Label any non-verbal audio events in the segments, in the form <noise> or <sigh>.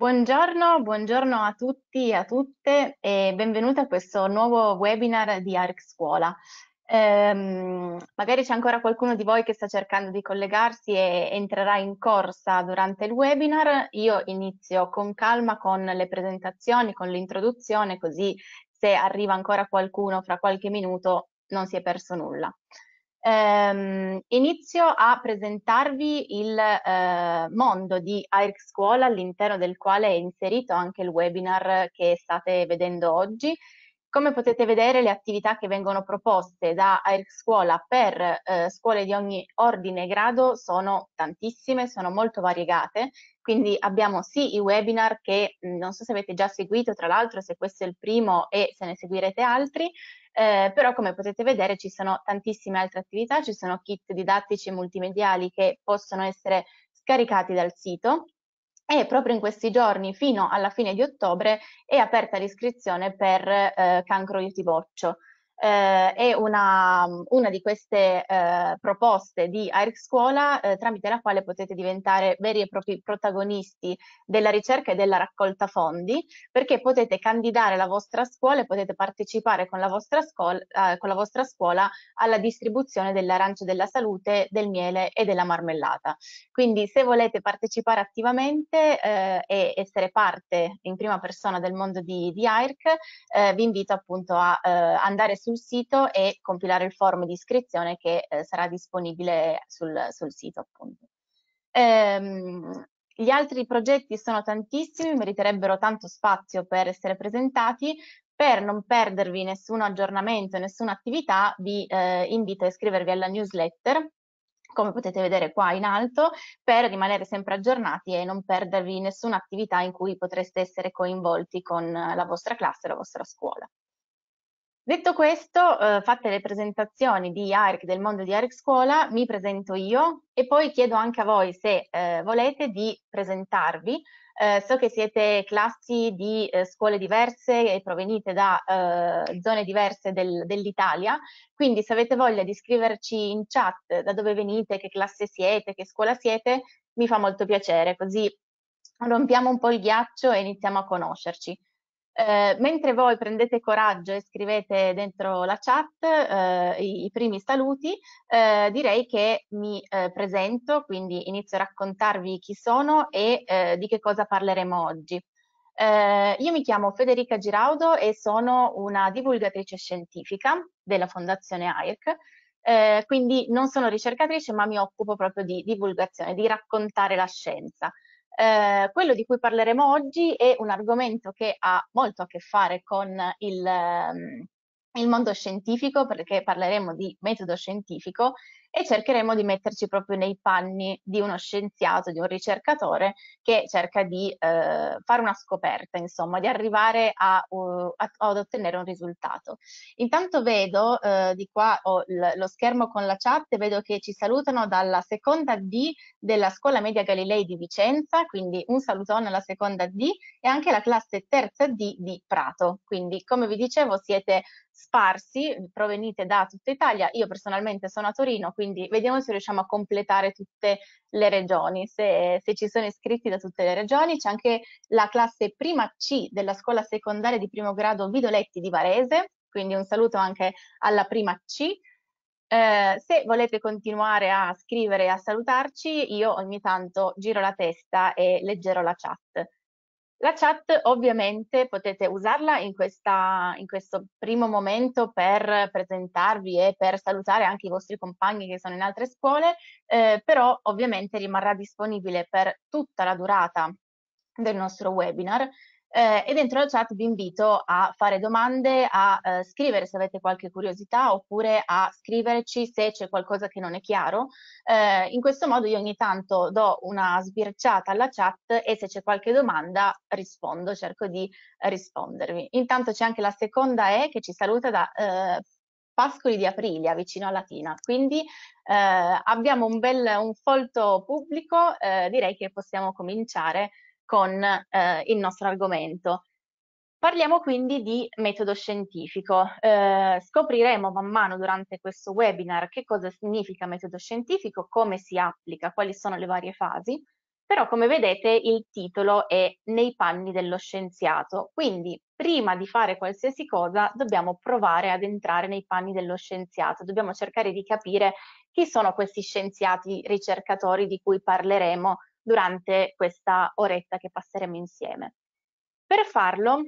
Buongiorno, buongiorno, a tutti e a tutte e benvenuti a questo nuovo webinar di ARC Scuola. Ehm, magari c'è ancora qualcuno di voi che sta cercando di collegarsi e entrerà in corsa durante il webinar. Io inizio con calma con le presentazioni, con l'introduzione, così se arriva ancora qualcuno fra qualche minuto non si è perso nulla. Ehm, inizio a presentarvi il eh, mondo di AIRC Scuola all'interno del quale è inserito anche il webinar che state vedendo oggi. Come potete vedere le attività che vengono proposte da AIRC Scuola per eh, scuole di ogni ordine e grado sono tantissime, sono molto variegate, quindi abbiamo sì i webinar che mh, non so se avete già seguito, tra l'altro se questo è il primo e se ne seguirete altri, eh, però come potete vedere ci sono tantissime altre attività, ci sono kit didattici e multimediali che possono essere scaricati dal sito e proprio in questi giorni fino alla fine di ottobre è aperta l'iscrizione per eh, cancro di tiboccio eh, è una, una di queste eh, proposte di AIRC Scuola eh, tramite la quale potete diventare veri e propri protagonisti della ricerca e della raccolta fondi perché potete candidare la vostra scuola e potete partecipare con la vostra scuola, eh, con la vostra scuola alla distribuzione dell'arancio della salute, del miele e della marmellata. Quindi se volete partecipare attivamente eh, e essere parte in prima persona del mondo di, di AIRC eh, vi invito appunto a eh, andare su sul sito e compilare il form di iscrizione che eh, sarà disponibile sul, sul sito appunto. Ehm, gli altri progetti sono tantissimi, meriterebbero tanto spazio per essere presentati. Per non perdervi nessun aggiornamento, nessuna attività, vi eh, invito a iscrivervi alla newsletter come potete vedere qua in alto, per rimanere sempre aggiornati e non perdervi nessuna attività in cui potreste essere coinvolti con la vostra classe la vostra scuola. Detto questo, eh, fatte le presentazioni di ARC, del mondo di ARC Scuola, mi presento io e poi chiedo anche a voi se eh, volete di presentarvi. Eh, so che siete classi di eh, scuole diverse e provenite da eh, zone diverse del, dell'Italia, quindi se avete voglia di scriverci in chat da dove venite, che classe siete, che scuola siete, mi fa molto piacere, così rompiamo un po' il ghiaccio e iniziamo a conoscerci. Ehm, mentre voi prendete coraggio e scrivete dentro la chat eh, i, i, primi saluti, eh, direi che mi eh, presento, quindi inizio a raccontarvi chi sono e eh, di che cosa parleremo oggi. Eh, io mi chiamo Federica Giraudo e sono una divulgatrice scientifica della Fondazione AIRC, quindi non sono ricercatrice ma mi occupo proprio di divulgazione, di raccontare la scienza. Eh, quello di cui parleremo oggi è un argomento che ha molto a che fare con il, ehm, il mondo scientifico, perché parleremo di metodo scientifico e cercheremo di metterci proprio nei panni di uno scienziato, di un ricercatore che cerca di eh, fare una scoperta, insomma, di arrivare a, uh, a, ad ottenere un risultato. Intanto vedo, eh, di qua ho lo schermo con la chat, e vedo che ci salutano dalla seconda D della Scuola Media Galilei di Vicenza, quindi un salutone alla seconda D e anche la classe terza D di Prato. Quindi, come vi dicevo, siete sparsi, provenite da tutta Italia, io personalmente sono a Torino, quindi vediamo se riusciamo a completare tutte le regioni, se, se, ci sono iscritti da tutte le regioni, c'è anche la classe prima C della scuola secondaria di primo grado Vidoletti di Varese, quindi un saluto anche alla prima C. Eh, se volete continuare a scrivere e a salutarci, io ogni tanto giro la testa e leggerò la chat. La chat ovviamente potete usarla in, questa, in, questo primo momento per presentarvi e per salutare anche i vostri compagni che sono in altre scuole, eh, però ovviamente rimarrà disponibile per tutta la durata del nostro webinar eh, e dentro la chat vi invito a fare domande, a eh, scrivere se avete qualche curiosità oppure a scriverci se c'è qualcosa che non è chiaro. Eh, in questo modo io ogni tanto do una sbirciata alla chat e se c'è qualche domanda rispondo, cerco di rispondervi. Intanto c'è anche la seconda E che ci saluta da eh, Pascoli di Aprilia, vicino a Latina. Quindi eh, abbiamo un bel, un folto pubblico, eh, direi che possiamo cominciare con eh, il nostro argomento. Parliamo quindi di metodo scientifico. Eh, scopriremo man mano durante questo webinar che cosa significa metodo scientifico, come si applica, quali sono le varie fasi, però come vedete il titolo è Nei panni dello scienziato, quindi prima di fare qualsiasi cosa dobbiamo provare ad entrare nei panni dello scienziato, dobbiamo cercare di capire chi sono questi scienziati ricercatori di cui parleremo durante questa oretta che passeremo insieme. Per farlo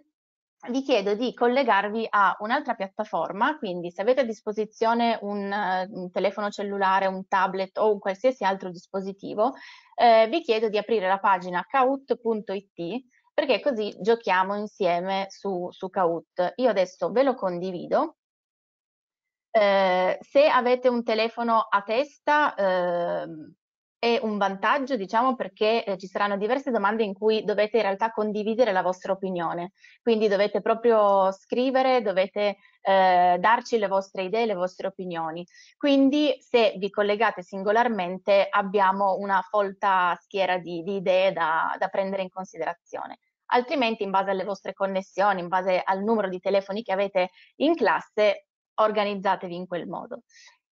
vi chiedo di collegarvi a un'altra piattaforma, quindi se avete a disposizione un, eh, un, telefono cellulare, un tablet o un qualsiasi altro dispositivo, eh, vi chiedo di aprire la pagina kaut.it perché così giochiamo insieme su, su Kaut. Io adesso ve lo condivido. Eh, se avete un telefono a testa, eh, è un vantaggio, diciamo, perché eh, ci saranno diverse domande in cui dovete in realtà condividere la vostra opinione. Quindi dovete proprio scrivere, dovete eh, darci le vostre idee, le vostre opinioni. Quindi se vi collegate singolarmente abbiamo una folta schiera di, di idee da, da prendere in considerazione altrimenti in base alle vostre connessioni, in base al numero di telefoni che avete in classe, organizzatevi in quel modo.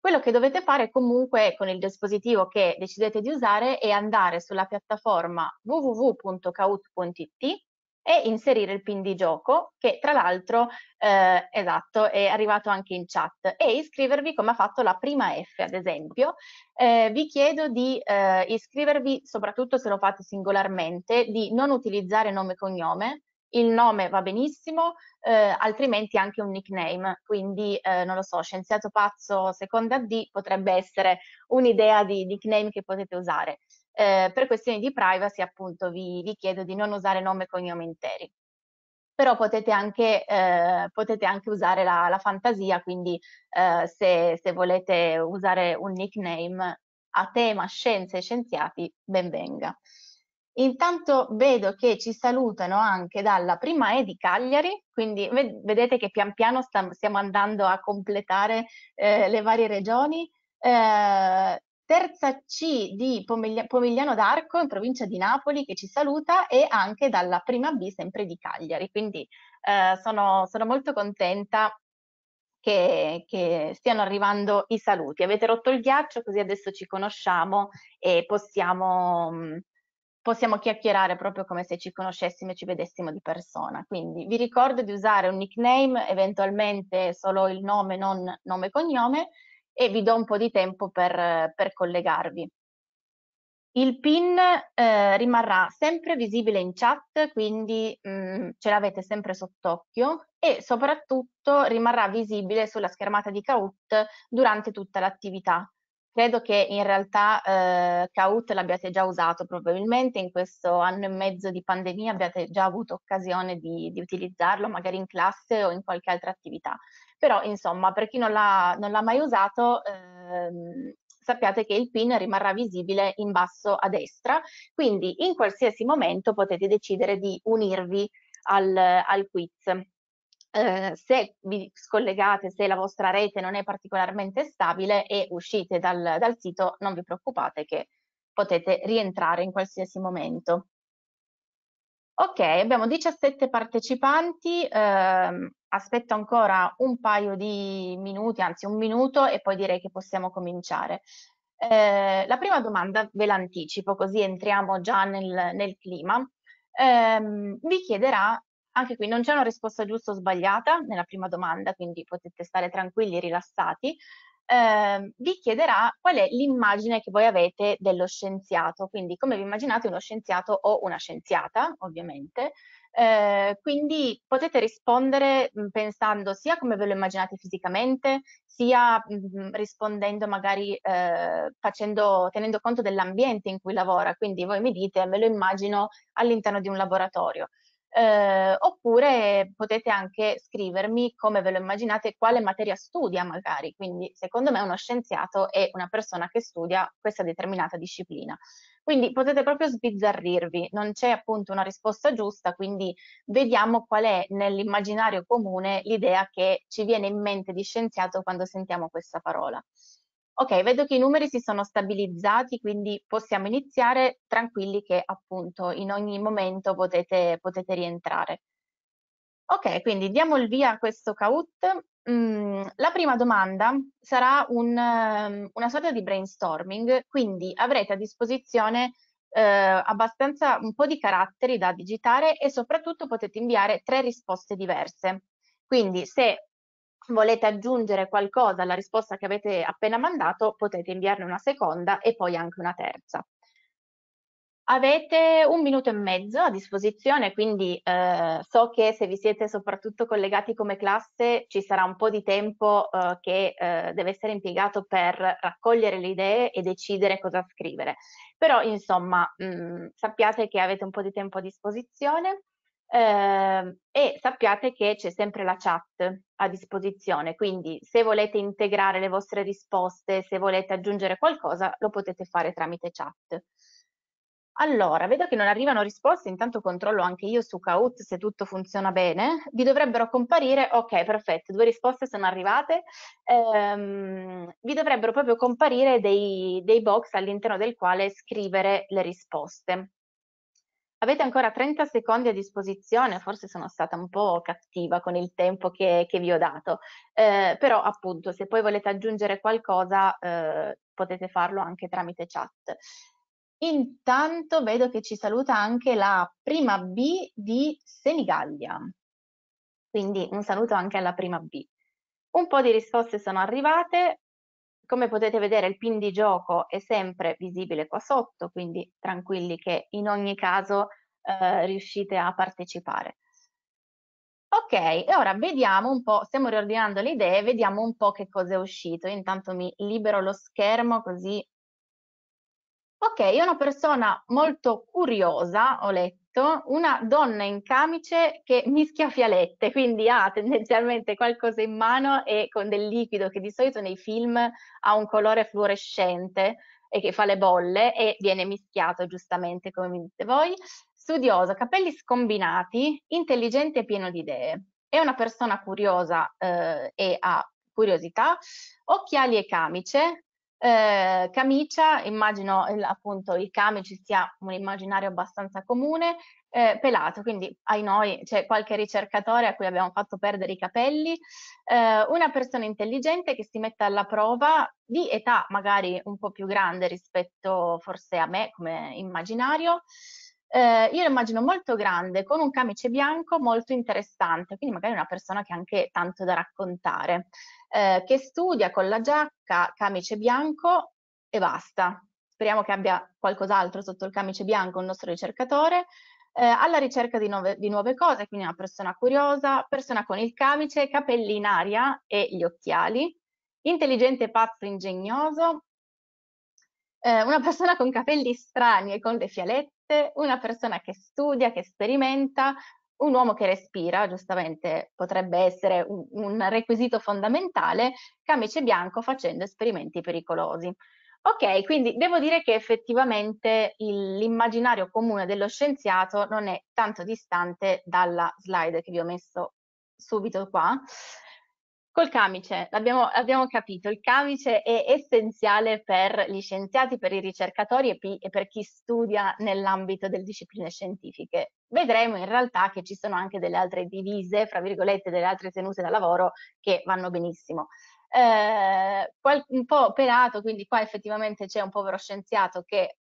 Quello che dovete fare comunque con il dispositivo che decidete di usare è andare sulla piattaforma www.caut.it e inserire il pin di gioco che tra l'altro eh, esatto è arrivato anche in chat e iscrivervi come ha fatto la prima F ad esempio eh, vi chiedo di eh, iscrivervi soprattutto se lo fate singolarmente di non utilizzare nome e cognome il nome va benissimo, eh, altrimenti anche un nickname, quindi eh, non lo so, scienziato pazzo seconda D potrebbe essere un'idea di nickname che potete usare. Eh, per questioni di privacy appunto vi, vi, chiedo di non usare nome e cognome interi. Però potete anche, eh, potete anche usare la, la, fantasia, quindi eh, se, se volete usare un nickname a tema scienze e scienziati, ben venga. Intanto vedo che ci salutano anche dalla prima E di Cagliari, quindi vedete che pian piano stiamo andando a completare eh, le varie regioni. Eh, terza C di Pomiglia Pomigliano d'Arco in provincia di Napoli che ci saluta e anche dalla prima B sempre di Cagliari, quindi eh, sono, sono molto contenta che, che, stiano arrivando i saluti. Avete rotto il ghiaccio così adesso ci conosciamo e possiamo... Mh, mm, possiamo chiacchierare proprio come se ci conoscessimo e ci vedessimo di persona. Quindi vi ricordo di usare un nickname, eventualmente solo il nome, non nome e cognome, e vi do un po' di tempo per, per collegarvi. Il PIN eh, rimarrà sempre visibile in chat, quindi mh, mm, ce l'avete sempre sott'occhio e soprattutto rimarrà visibile sulla schermata di Kahoot durante tutta l'attività. Credo che in realtà eh, Kahoot l'abbiate già usato probabilmente in questo anno e mezzo di pandemia, abbiate già avuto occasione di, di utilizzarlo magari in classe o in qualche altra attività. Però insomma, per chi non l'ha, mai usato, ehm, sappiate che il pin rimarrà visibile in basso a destra, quindi in qualsiasi momento potete decidere di unirvi al, al quiz. Eh, se vi scollegate, se la vostra rete non è particolarmente stabile e uscite dal, dal sito, non vi preoccupate che potete rientrare in qualsiasi momento. Ok, abbiamo 17 partecipanti, eh, aspetto ancora un paio di minuti, anzi un minuto e poi direi che possiamo cominciare. Eh, la prima domanda ve l'anticipo, così entriamo già nel, nel clima. Eh, vi chiederà anche qui non c'è una risposta giusta o sbagliata nella prima domanda, quindi potete stare tranquilli e rilassati. Eh, vi chiederà qual è l'immagine che voi avete dello scienziato, quindi come vi immaginate uno scienziato o una scienziata, ovviamente. Eh, quindi potete rispondere mm, pensando sia come ve lo immaginate fisicamente, sia mh, mm, rispondendo magari eh, facendo, tenendo conto dell'ambiente in cui lavora. Quindi voi mi dite, me lo immagino all'interno di un laboratorio eh, oppure potete anche scrivermi come ve lo immaginate, quale materia studia magari, quindi secondo me uno scienziato è una persona che studia questa determinata disciplina. Quindi potete proprio sbizzarrirvi, non c'è appunto una risposta giusta, quindi vediamo qual è nell'immaginario comune l'idea che ci viene in mente di scienziato quando sentiamo questa parola. Ok, vedo che i numeri si sono stabilizzati, quindi possiamo iniziare tranquilli che appunto in ogni momento potete, potete rientrare. Ok, quindi diamo il via a questo CAUT. Mm, la prima domanda sarà un, una sorta di brainstorming, quindi avrete a disposizione eh, abbastanza un po' di caratteri da digitare e soprattutto potete inviare tre risposte diverse. Quindi se volete aggiungere qualcosa alla risposta che avete appena mandato, potete inviarne una seconda e poi anche una terza. Avete un minuto e mezzo a disposizione, quindi eh, so che se vi siete soprattutto collegati come classe ci sarà un po' di tempo eh, che eh, deve essere impiegato per raccogliere le idee e decidere cosa scrivere. Però insomma mh, mm, sappiate che avete un po' di tempo a disposizione. Eh, e sappiate che c'è sempre la chat a disposizione, quindi se volete integrare le vostre risposte, se volete aggiungere qualcosa, lo potete fare tramite chat. Allora, vedo che non arrivano risposte, intanto controllo anche io su Kahoot se tutto funziona bene. Vi dovrebbero comparire, ok, perfetto, due risposte sono arrivate. Ehm, vi dovrebbero proprio comparire dei, dei box all'interno del quale scrivere le risposte. Avete ancora 30 secondi a disposizione, forse sono stata un po' cattiva con il tempo che, che vi ho dato, eh, però appunto se poi volete aggiungere qualcosa eh, potete farlo anche tramite chat. Intanto vedo che ci saluta anche la prima B di Senigallia, quindi un saluto anche alla prima B. Un po' di risposte sono arrivate, come potete vedere il pin di gioco è sempre visibile qua sotto, quindi tranquilli che in ogni caso eh, riuscite a partecipare. Ok, e ora vediamo un po', stiamo riordinando le idee, vediamo un po' che cosa è uscito. intanto mi libero lo schermo così Ok, io una persona molto curiosa, ho letto, dritto, una donna in camice che mischia fialette, quindi ha tendenzialmente qualcosa in mano e con del liquido che di solito nei film ha un colore fluorescente e che fa le bolle e viene mischiato giustamente come mi dite voi. Studioso, capelli scombinati, intelligente e pieno di idee. È una persona curiosa eh, e ha curiosità, occhiali e camice, eh, camicia, immagino il, appunto il came ci sia un immaginario abbastanza comune, eh, pelato, quindi ai noi c'è cioè, qualche ricercatore a cui abbiamo fatto perdere i capelli, eh, una persona intelligente che si mette alla prova di età magari un po' più grande rispetto forse a me come immaginario, eh, io lo immagino molto grande, con un camice bianco molto interessante, quindi magari una persona che ha anche tanto da raccontare, eh, che studia con la giacca, camice bianco e basta. Speriamo che abbia qualcos'altro sotto il camice bianco il nostro ricercatore, eh, alla ricerca di, nuove, di nuove cose, quindi una persona curiosa, persona con il camice, capelli in aria e gli occhiali, intelligente, pazzo, ingegnoso, eh, una persona con capelli strani e con le fialette, una persona che studia, che sperimenta, un uomo che respira, giustamente potrebbe essere un, un requisito fondamentale, camice bianco facendo esperimenti pericolosi. Ok, quindi devo dire che effettivamente l'immaginario comune dello scienziato non è tanto distante dalla slide che vi ho messo subito qua. Col camice, l'abbiamo, abbiamo capito, il camice è essenziale per gli scienziati, per i ricercatori e, e per chi studia nell'ambito delle discipline scientifiche. Vedremo in realtà che ci sono anche delle altre divise, fra virgolette, delle altre tenute da lavoro che vanno benissimo. Eh, un po' pelato, quindi qua effettivamente c'è un povero scienziato che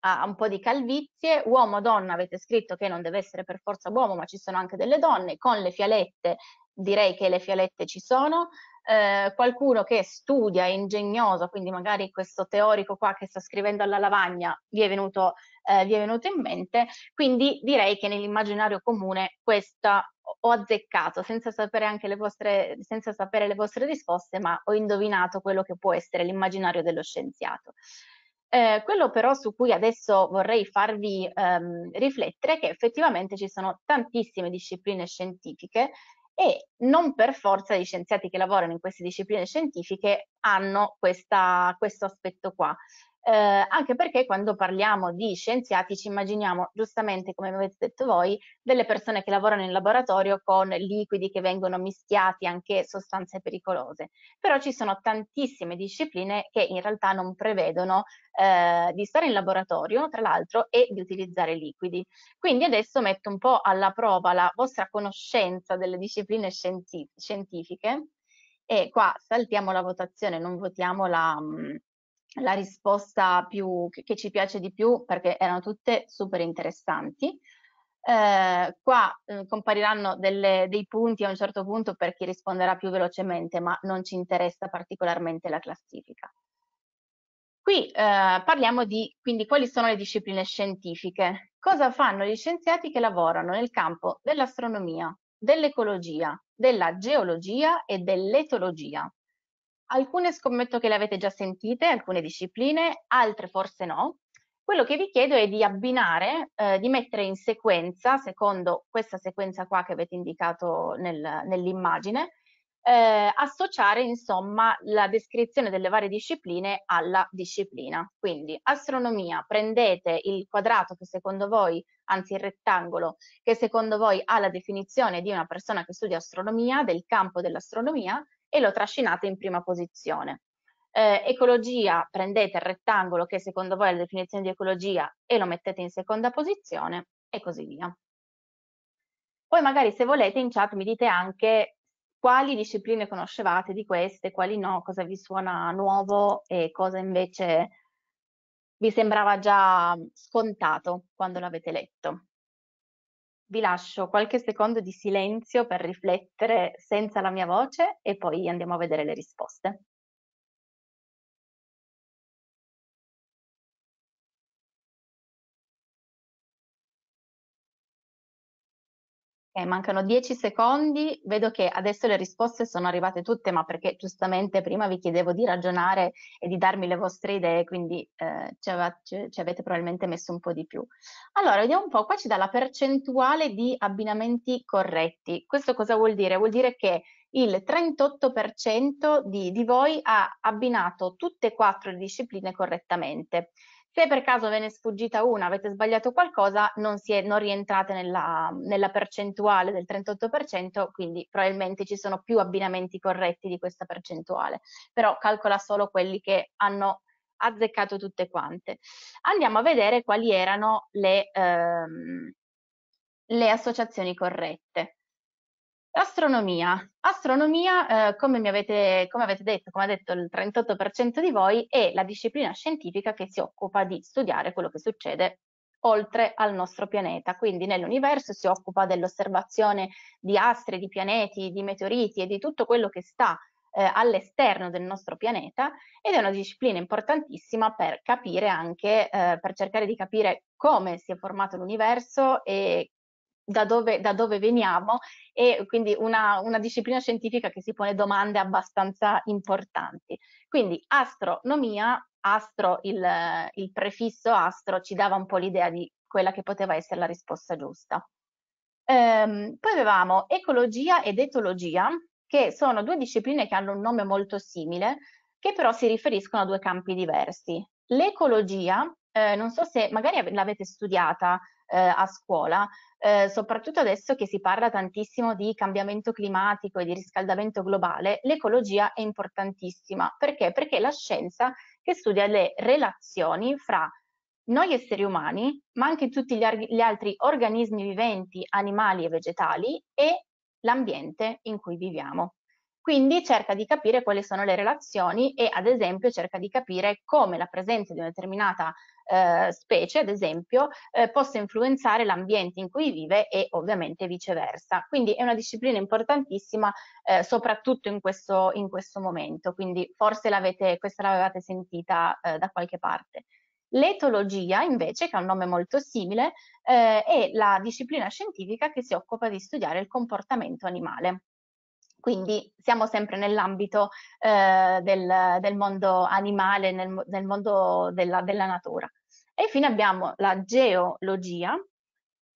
ha un po' di calvizie, uomo-donna avete scritto che non deve essere per forza uomo, ma ci sono anche delle donne, con le fialette direi che le fialette ci sono, eh, qualcuno che studia, è ingegnoso, quindi magari questo teorico qua che sta scrivendo alla lavagna vi è venuto, eh, vi è venuto in mente, quindi direi che nell'immaginario comune questa ho azzeccato senza sapere anche le vostre, senza sapere le vostre risposte, ma ho indovinato quello che può essere l'immaginario dello scienziato. Eh, quello però su cui adesso vorrei farvi ehm, riflettere è che effettivamente ci sono tantissime discipline scientifiche e non per forza gli scienziati che lavorano in queste discipline scientifiche hanno questa, questo aspetto qua eh, anche perché quando parliamo di scienziati ci immaginiamo giustamente, come avete detto voi, delle persone che lavorano in laboratorio con liquidi che vengono mischiati, anche sostanze pericolose. Però ci sono tantissime discipline che in realtà non prevedono eh, di stare in laboratorio, tra l'altro, e di utilizzare liquidi. Quindi adesso metto un po' alla prova la vostra conoscenza delle discipline scientifiche e qua saltiamo la votazione, non votiamo la, mm, la risposta più, che ci piace di più perché erano tutte super interessanti. Eh, qua eh, compariranno delle, dei punti a un certo punto per chi risponderà più velocemente, ma non ci interessa particolarmente la classifica. Qui eh, parliamo di quindi quali sono le discipline scientifiche. Cosa fanno gli scienziati che lavorano nel campo dell'astronomia, dell'ecologia, della geologia e dell'etologia? Alcune scommetto che le avete già sentite, alcune discipline, altre forse no. Quello che vi chiedo è di abbinare, eh, di mettere in sequenza, secondo questa sequenza qua che avete indicato nel, nell'immagine, eh, associare insomma la descrizione delle varie discipline alla disciplina. Quindi astronomia, prendete il quadrato che secondo voi, anzi il rettangolo, che secondo voi ha la definizione di una persona che studia astronomia, del campo dell'astronomia, e lo trascinate in prima posizione. Eh, ecologia, prendete il rettangolo che secondo voi è la definizione di ecologia e lo mettete in seconda posizione e così via. Poi magari se volete in chat mi dite anche quali discipline conoscevate di queste, quali no, cosa vi suona nuovo e cosa invece vi sembrava già scontato quando l'avete letto vi lascio qualche secondo di silenzio per riflettere senza la mia voce e poi andiamo a vedere le risposte. Eh, mancano 10 secondi, vedo che adesso le risposte sono arrivate tutte, ma perché giustamente prima vi chiedevo di ragionare e di darmi le vostre idee, quindi eh, ci, avete, ci, avete probabilmente messo un po' di più. Allora, vediamo un po', qua ci dà la percentuale di abbinamenti corretti. Questo cosa vuol dire? Vuol dire che il 38% di, di voi ha abbinato tutte e quattro le discipline correttamente. Se per caso ve ne è sfuggita una, avete sbagliato qualcosa, non, è, non rientrate nella, nella, percentuale del 38%, quindi probabilmente ci sono più abbinamenti corretti di questa percentuale, però calcola solo quelli che hanno azzeccato tutte quante. Andiamo a vedere quali erano le, ehm, le associazioni corrette. Astronomia. Astronomia, eh, come, avete, come, avete, detto, come ha detto il 38% di voi, è la disciplina scientifica che si occupa di studiare quello che succede oltre al nostro pianeta, quindi nell'universo si occupa dell'osservazione di astri, di pianeti, di meteoriti e di tutto quello che sta eh, all'esterno del nostro pianeta ed è una disciplina importantissima per capire anche, eh, per cercare di capire come si è formato l'universo e da dove, da dove, veniamo e quindi una, una, disciplina scientifica che si pone domande abbastanza importanti. Quindi astronomia, astro, il, il prefisso astro ci dava un po' l'idea di quella che poteva essere la risposta giusta. Ehm, poi avevamo ecologia ed etologia, che sono due discipline che hanno un nome molto simile, che però si riferiscono a due campi diversi. L'ecologia, eh, non so se magari l'avete studiata, eh, a scuola, eh, soprattutto adesso che si parla tantissimo di cambiamento climatico e di riscaldamento globale, l'ecologia è importantissima. Perché? Perché è la scienza che studia le relazioni fra noi esseri umani, ma anche tutti gli, gli altri organismi viventi, animali e vegetali e l'ambiente in cui viviamo. Quindi cerca di capire quali sono le relazioni e ad esempio cerca di capire come la presenza di una determinata eh, specie, ad esempio, eh, possa influenzare l'ambiente in cui vive e ovviamente viceversa. Quindi è una disciplina importantissima eh, soprattutto in questo, in questo momento, quindi forse questa l'avevate sentita eh, da qualche parte. L'etologia, invece, che ha un nome molto simile, eh, è la disciplina scientifica che si occupa di studiare il comportamento animale. Quindi siamo sempre nell'ambito eh, del, del, mondo animale, nel, nel mondo della, della natura. E infine abbiamo la geologia,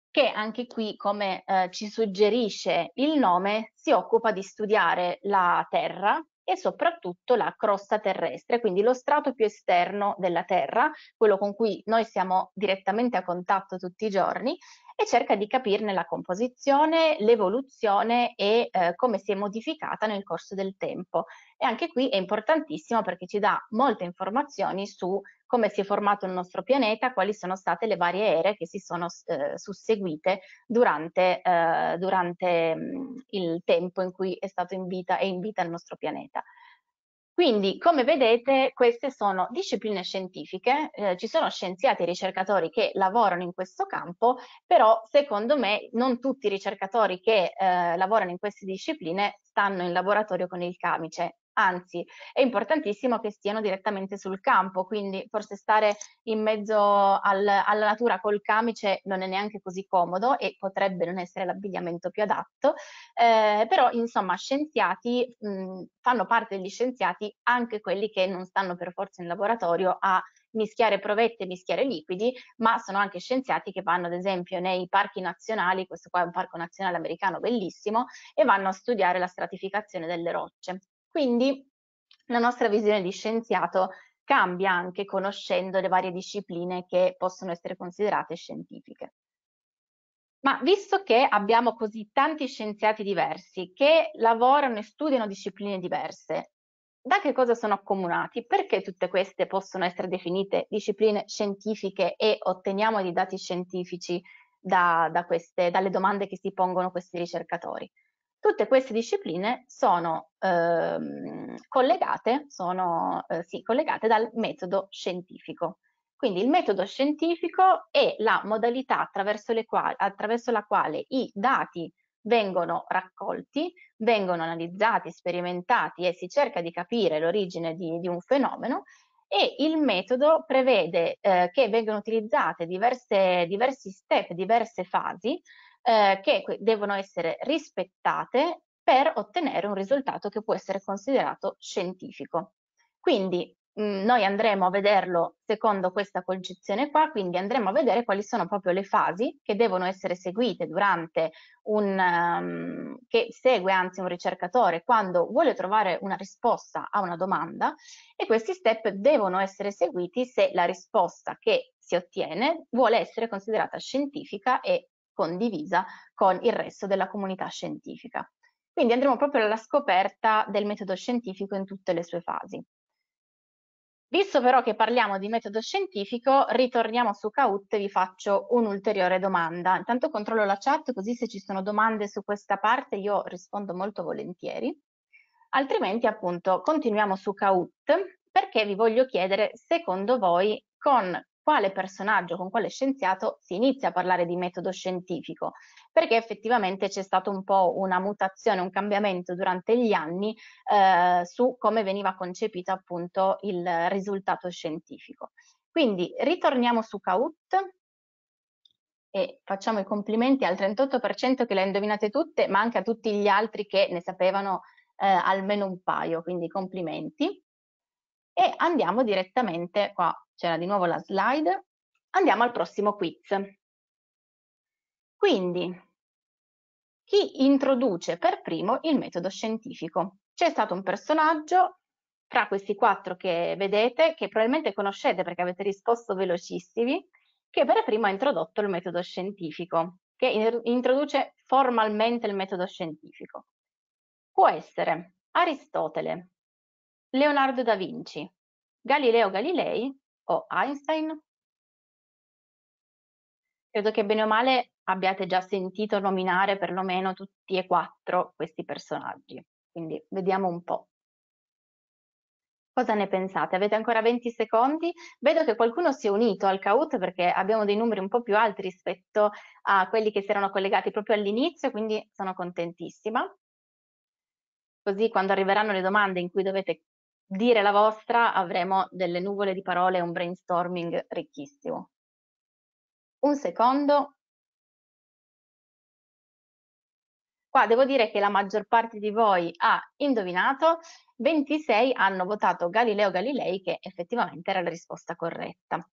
che anche qui, come eh, ci suggerisce il nome, si occupa di studiare la terra, e soprattutto la crosta terrestre, quindi lo strato più esterno della Terra, quello con cui noi siamo direttamente a contatto tutti i giorni, e cerca di capirne la composizione, l'evoluzione e eh, come si è modificata nel corso del tempo. E anche qui è importantissimo perché ci dà molte informazioni su come si è formato il nostro pianeta, quali sono state le varie ere che si sono eh, susseguite durante, eh, durante mm, il tempo in cui è stato in vita, è in vita il nostro pianeta. Quindi, come vedete, queste sono discipline scientifiche, eh, ci sono scienziati e ricercatori che lavorano in questo campo, però secondo me non tutti i ricercatori che eh, lavorano in queste discipline stanno in laboratorio con il camice anzi è importantissimo che stiano direttamente sul campo, quindi forse stare in mezzo al, alla natura col camice non è neanche così comodo e potrebbe non essere l'abbigliamento più adatto, eh, però insomma scienziati, mh, mm, fanno parte degli scienziati anche quelli che non stanno per forza in laboratorio a mischiare provette, mischiare liquidi, ma sono anche scienziati che vanno ad esempio nei parchi nazionali, questo qua è un parco nazionale americano bellissimo, e vanno a studiare la stratificazione delle rocce. Quindi la nostra visione di scienziato cambia anche conoscendo le varie discipline che possono essere considerate scientifiche. Ma visto che abbiamo così tanti scienziati diversi che lavorano e studiano discipline diverse, da che cosa sono accomunati? Perché tutte queste possono essere definite discipline scientifiche e otteniamo dei dati scientifici da, da queste, dalle domande che si pongono questi ricercatori? Tutte queste discipline sono, ehm, collegate, sono eh, sì, collegate dal metodo scientifico. Quindi il metodo scientifico è la modalità attraverso, quali, attraverso, la quale i dati vengono raccolti, vengono analizzati, sperimentati e si cerca di capire l'origine di, di, un fenomeno e il metodo prevede eh, che vengano utilizzate diverse, diversi step, diverse fasi eh, che devono essere rispettate per ottenere un risultato che può essere considerato scientifico. Quindi mh, mm, noi andremo a vederlo secondo questa concezione qua, quindi andremo a vedere quali sono proprio le fasi che devono essere seguite durante un, um, che segue anzi un ricercatore quando vuole trovare una risposta a una domanda e questi step devono essere seguiti se la risposta che si ottiene vuole essere considerata scientifica e condivisa con il resto della comunità scientifica. Quindi andremo proprio alla scoperta del metodo scientifico in tutte le sue fasi. Visto però che parliamo di metodo scientifico, ritorniamo su CAUT e vi faccio un'ulteriore domanda. Intanto controllo la chat così se ci sono domande su questa parte io rispondo molto volentieri. Altrimenti appunto continuiamo su CAUT perché vi voglio chiedere secondo voi con quale personaggio, con quale scienziato si inizia a parlare di metodo scientifico, perché effettivamente c'è stato un po' una mutazione, un cambiamento durante gli anni eh, su come veniva concepito appunto il risultato scientifico. Quindi ritorniamo su Kaut e facciamo i complimenti al 38% che le ha indovinate tutte, ma anche a tutti gli altri che ne sapevano eh, almeno un paio, quindi complimenti. E andiamo direttamente qua c'era di nuovo la slide. Andiamo al prossimo quiz. Quindi, chi introduce per primo il metodo scientifico? C'è stato un personaggio tra questi quattro che vedete, che probabilmente conoscete perché avete risposto velocissimi, che per primo ha introdotto il metodo scientifico, che introduce formalmente il metodo scientifico. Può essere Aristotele, Leonardo da Vinci, Galileo Galilei o Einstein? Credo che bene o male abbiate già sentito nominare perlomeno tutti e quattro questi personaggi, quindi vediamo un po'. Cosa ne pensate? Avete ancora 20 secondi? Vedo che qualcuno si è unito al CAUT perché abbiamo dei numeri un po' più alti rispetto a quelli che si erano collegati proprio all'inizio, quindi sono contentissima. Così quando arriveranno le domande in cui dovete dire la vostra avremo delle nuvole di parole e un brainstorming ricchissimo. Un secondo. Qua devo dire che la maggior parte di voi ha indovinato, 26 hanno votato Galileo Galilei che effettivamente era la risposta corretta.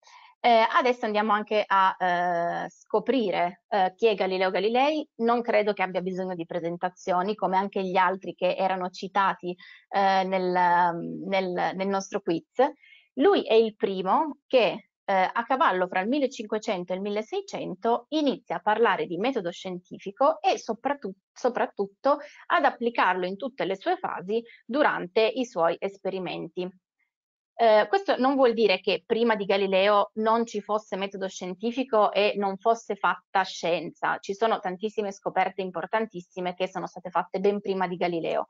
Eh, adesso andiamo anche a eh, scoprire eh, chi è Galileo Galilei, non credo che abbia bisogno di presentazioni come anche gli altri che erano citati eh, nel, mm, nel, nel, nostro quiz. Lui è il primo che eh, a cavallo fra il 1500 e il 1600 inizia a parlare di metodo scientifico e soprattutto, soprattutto ad applicarlo in tutte le sue fasi durante i suoi esperimenti. Eh, questo non vuol dire che prima di Galileo non ci fosse metodo scientifico e non fosse fatta scienza, ci sono tantissime scoperte importantissime che sono state fatte ben prima di Galileo.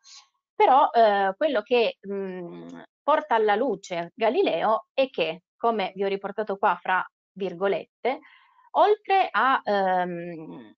Però eh, quello che mh, mm, porta alla luce Galileo è che, come vi ho riportato qua fra virgolette, oltre a ehm,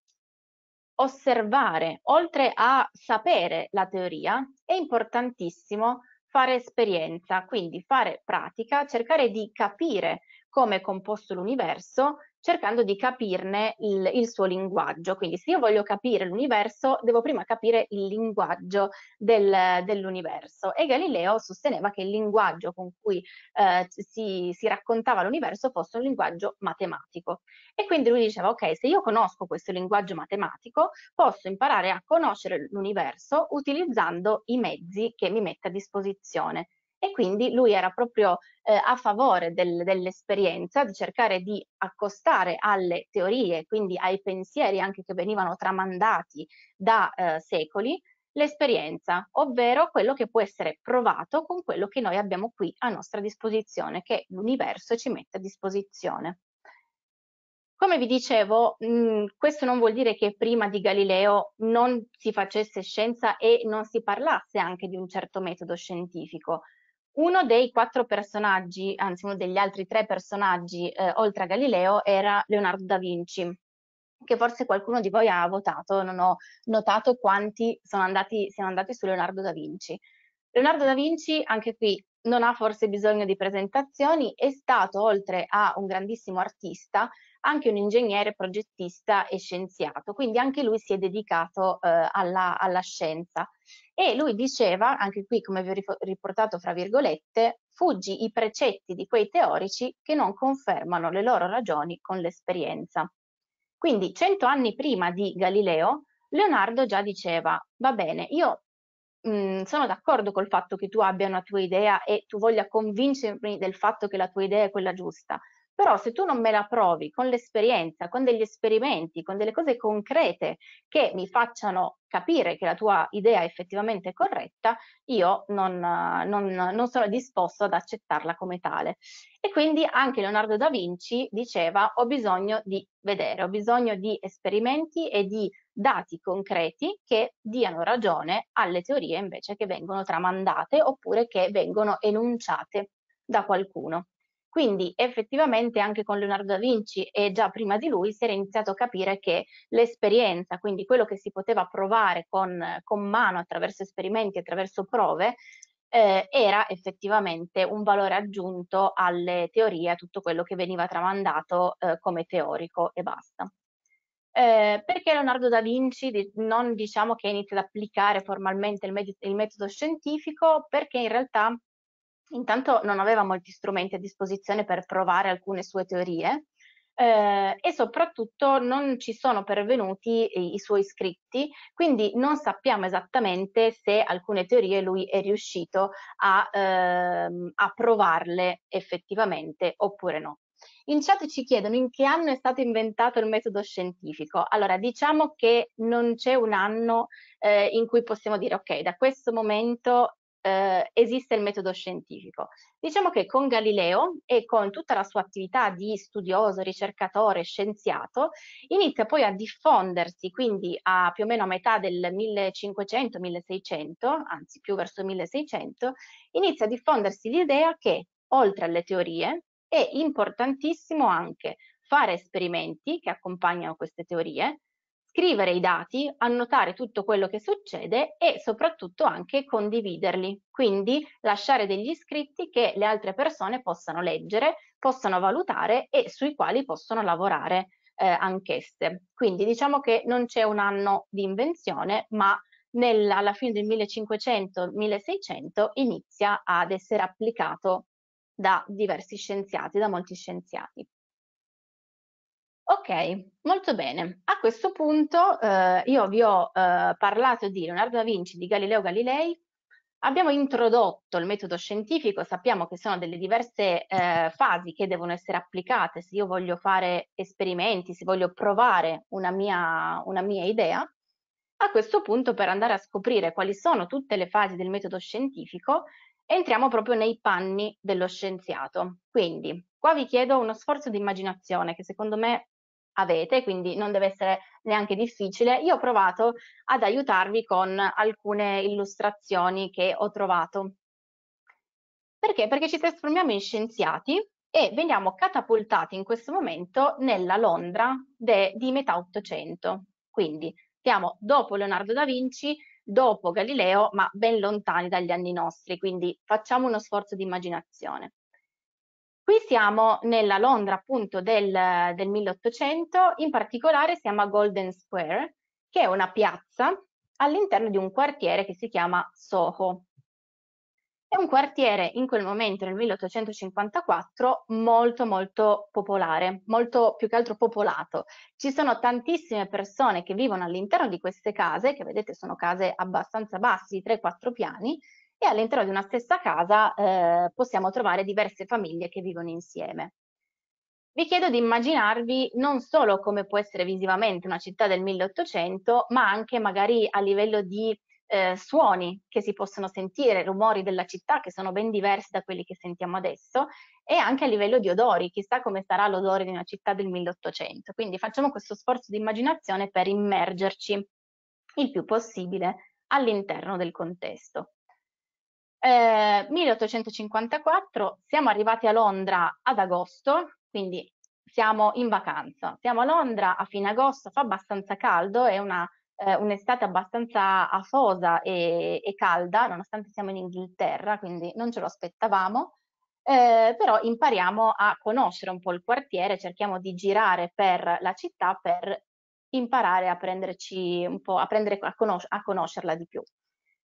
osservare, oltre a sapere la teoria, è importantissimo fare esperienza, quindi fare pratica, cercare di capire come è composto l'universo cercando di capirne il, il, suo linguaggio. Quindi se io voglio capire l'universo, devo prima capire il linguaggio del, dell'universo. E Galileo sosteneva che il linguaggio con cui eh, si, si, raccontava l'universo fosse un linguaggio matematico. E quindi lui diceva, ok, se io conosco questo linguaggio matematico, posso imparare a conoscere l'universo utilizzando i mezzi che mi mette a disposizione e quindi lui era proprio eh, a favore del, dell'esperienza, di cercare di accostare alle teorie, quindi ai pensieri anche che venivano tramandati da eh, secoli, l'esperienza, ovvero quello che può essere provato con quello che noi abbiamo qui a nostra disposizione, che l'universo ci mette a disposizione. Come vi dicevo, mh, mm, questo non vuol dire che prima di Galileo non si facesse scienza e non si parlasse anche di un certo metodo scientifico. Uno dei quattro personaggi, anzi uno degli altri tre personaggi eh, oltre a Galileo era Leonardo da Vinci, che forse qualcuno di voi ha votato, non ho notato quanti sono andati, siano andati su Leonardo da Vinci. Leonardo da Vinci, anche qui non ha forse bisogno di presentazioni, è stato oltre a un grandissimo artista, anche un ingegnere progettista e scienziato, quindi anche lui si è dedicato eh, alla, alla scienza. E lui diceva, anche qui come vi ho riportato fra virgolette, fuggi i precetti di quei teorici che non confermano le loro ragioni con l'esperienza. Quindi cento anni prima di Galileo, Leonardo già diceva, va bene, io mh, mm, sono d'accordo col fatto che tu abbia una tua idea e tu voglia convincermi del fatto che la tua idea è quella giusta, però se tu non me la provi con l'esperienza, con degli esperimenti, con delle cose concrete che mi facciano capire che la tua idea è effettivamente corretta, io non, non, non sono disposto ad accettarla come tale. E quindi anche Leonardo da Vinci diceva ho bisogno di vedere, ho bisogno di esperimenti e di dati concreti che diano ragione alle teorie invece che vengono tramandate oppure che vengono enunciate da qualcuno. Quindi effettivamente anche con Leonardo da Vinci e già prima di lui si era iniziato a capire che l'esperienza, quindi quello che si poteva provare con, con mano attraverso esperimenti, attraverso prove, eh, era effettivamente un valore aggiunto alle teorie, a tutto quello che veniva tramandato eh, come teorico e basta. Eh, perché Leonardo da Vinci di, non diciamo che inizia ad applicare formalmente il, il metodo scientifico? Perché in realtà intanto non aveva molti strumenti a disposizione per provare alcune sue teorie eh, e soprattutto non ci sono pervenuti i, i, suoi scritti, quindi non sappiamo esattamente se alcune teorie lui è riuscito a, ehm, a provarle effettivamente oppure no. In chat ci chiedono in che anno è stato inventato il metodo scientifico. Allora, diciamo che non c'è un anno eh, in cui possiamo dire ok, da questo momento eh, esiste il metodo scientifico. Diciamo che con Galileo e con tutta la sua attività di studioso, ricercatore, scienziato, inizia poi a diffondersi, quindi a più o meno a metà del 1500-1600, anzi più verso 1600, inizia a diffondersi l'idea che oltre alle teorie è importantissimo anche fare esperimenti che accompagnano queste teorie, scrivere i dati, annotare tutto quello che succede e soprattutto anche condividerli, quindi lasciare degli scritti che le altre persone possano leggere, possano valutare e sui quali possono lavorare eh, anch'esse. Quindi diciamo che non c'è un anno di invenzione, ma nel, alla fine del 1500-1600 inizia ad essere applicato da diversi scienziati, da molti scienziati. Ok, molto bene. A questo punto eh, io vi ho eh, parlato di Leonardo da Vinci, di Galileo Galilei, abbiamo introdotto il metodo scientifico, sappiamo che sono delle diverse eh, fasi che devono essere applicate se io voglio fare esperimenti, se voglio provare una mia, una mia idea. A questo punto per andare a scoprire quali sono tutte le fasi del metodo scientifico entriamo proprio nei panni dello scienziato. Quindi qua vi chiedo uno sforzo di immaginazione che secondo me avete, quindi non deve essere neanche difficile. Io ho provato ad aiutarvi con alcune illustrazioni che ho trovato. Perché? Perché ci trasformiamo in scienziati e veniamo catapultati in questo momento nella Londra di metà Ottocento. Quindi siamo dopo Leonardo da Vinci, dopo Galileo, ma ben lontani dagli anni nostri, quindi facciamo uno sforzo di immaginazione. Qui siamo nella Londra appunto del, del 1800, in particolare siamo a Golden Square, che è una piazza all'interno di un quartiere che si chiama Soho. È un quartiere in quel momento, nel 1854, molto molto popolare, molto più che altro popolato. Ci sono tantissime persone che vivono all'interno di queste case, che vedete sono case abbastanza basse, 3-4 piani, e all'interno di una stessa casa eh, possiamo trovare diverse famiglie che vivono insieme. Vi chiedo di immaginarvi non solo come può essere visivamente una città del 1800, ma anche magari a livello di eh, suoni che si possono sentire, rumori della città che sono ben diversi da quelli che sentiamo adesso e anche a livello di odori, chissà come sarà l'odore di una città del 1800. Quindi facciamo questo sforzo di immaginazione per immergerci il più possibile all'interno del contesto. Eh, 1854 siamo arrivati a Londra ad agosto, quindi siamo in vacanza. Siamo a Londra a fine agosto, fa abbastanza caldo, è una, eh, un'estate abbastanza afosa e, e, calda, nonostante siamo in Inghilterra, quindi non ce lo aspettavamo. Eh, però impariamo a conoscere un po' il quartiere, cerchiamo di girare per la città per imparare a, prenderci un po', a, prendere, a, conos- a conoscerla di più.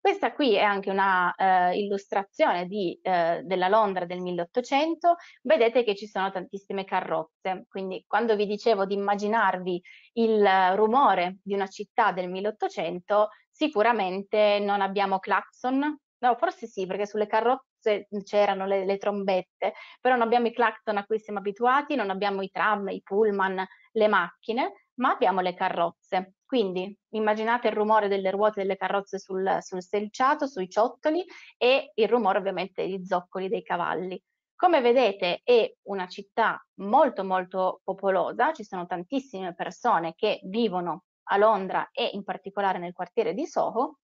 Questa qui è anche una eh, illustrazione di, eh, della Londra del 1800, vedete che ci sono tantissime carrozze, quindi quando vi dicevo di immaginarvi il rumore di una città del 1800, sicuramente non abbiamo clacson, no forse sì perché sulle carrozze c'erano le, le trombette, però non abbiamo i clacson a cui siamo abituati, non abbiamo i tram, i pullman, le macchine, ma abbiamo le carrozze. Quindi immaginate il rumore delle ruote delle carrozze sul, sul selciato, sui ciottoli e il rumore ovviamente degli zoccoli dei cavalli. Come vedete è una città molto molto popolosa, ci sono tantissime persone che vivono a Londra e in particolare nel quartiere di Soho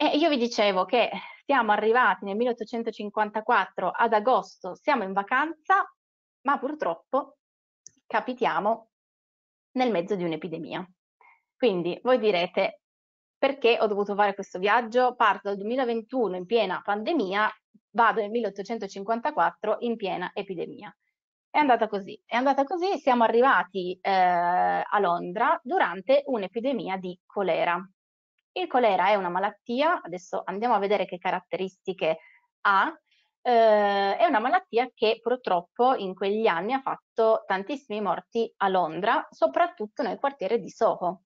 e io vi dicevo che siamo arrivati nel 1854 ad agosto, siamo in vacanza, ma purtroppo capitiamo nel mezzo di un'epidemia. Quindi voi direte perché ho dovuto fare questo viaggio? Parto dal 2021 in piena pandemia, vado nel 1854 in piena epidemia. È andata così, è andata così, siamo arrivati eh, a Londra durante un'epidemia di colera. Il colera è una malattia, adesso andiamo a vedere che caratteristiche ha, eh, è una malattia che purtroppo in quegli anni ha fatto tantissimi morti a Londra, soprattutto nel quartiere di Soho.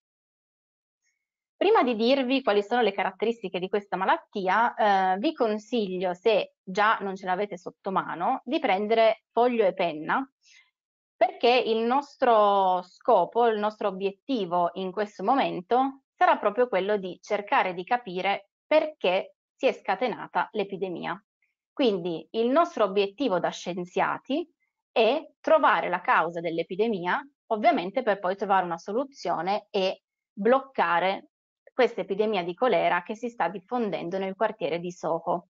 Prima di dirvi quali sono le caratteristiche di questa malattia, eh, vi consiglio, se già non ce l'avete sotto mano, di prendere foglio e penna, perché il nostro scopo, il nostro obiettivo in questo momento sarà proprio quello di cercare di capire perché si è scatenata l'epidemia. Quindi il nostro obiettivo da scienziati è trovare la causa dell'epidemia, ovviamente per poi trovare una soluzione e bloccare questa epidemia di colera che si sta diffondendo nel quartiere di Soho.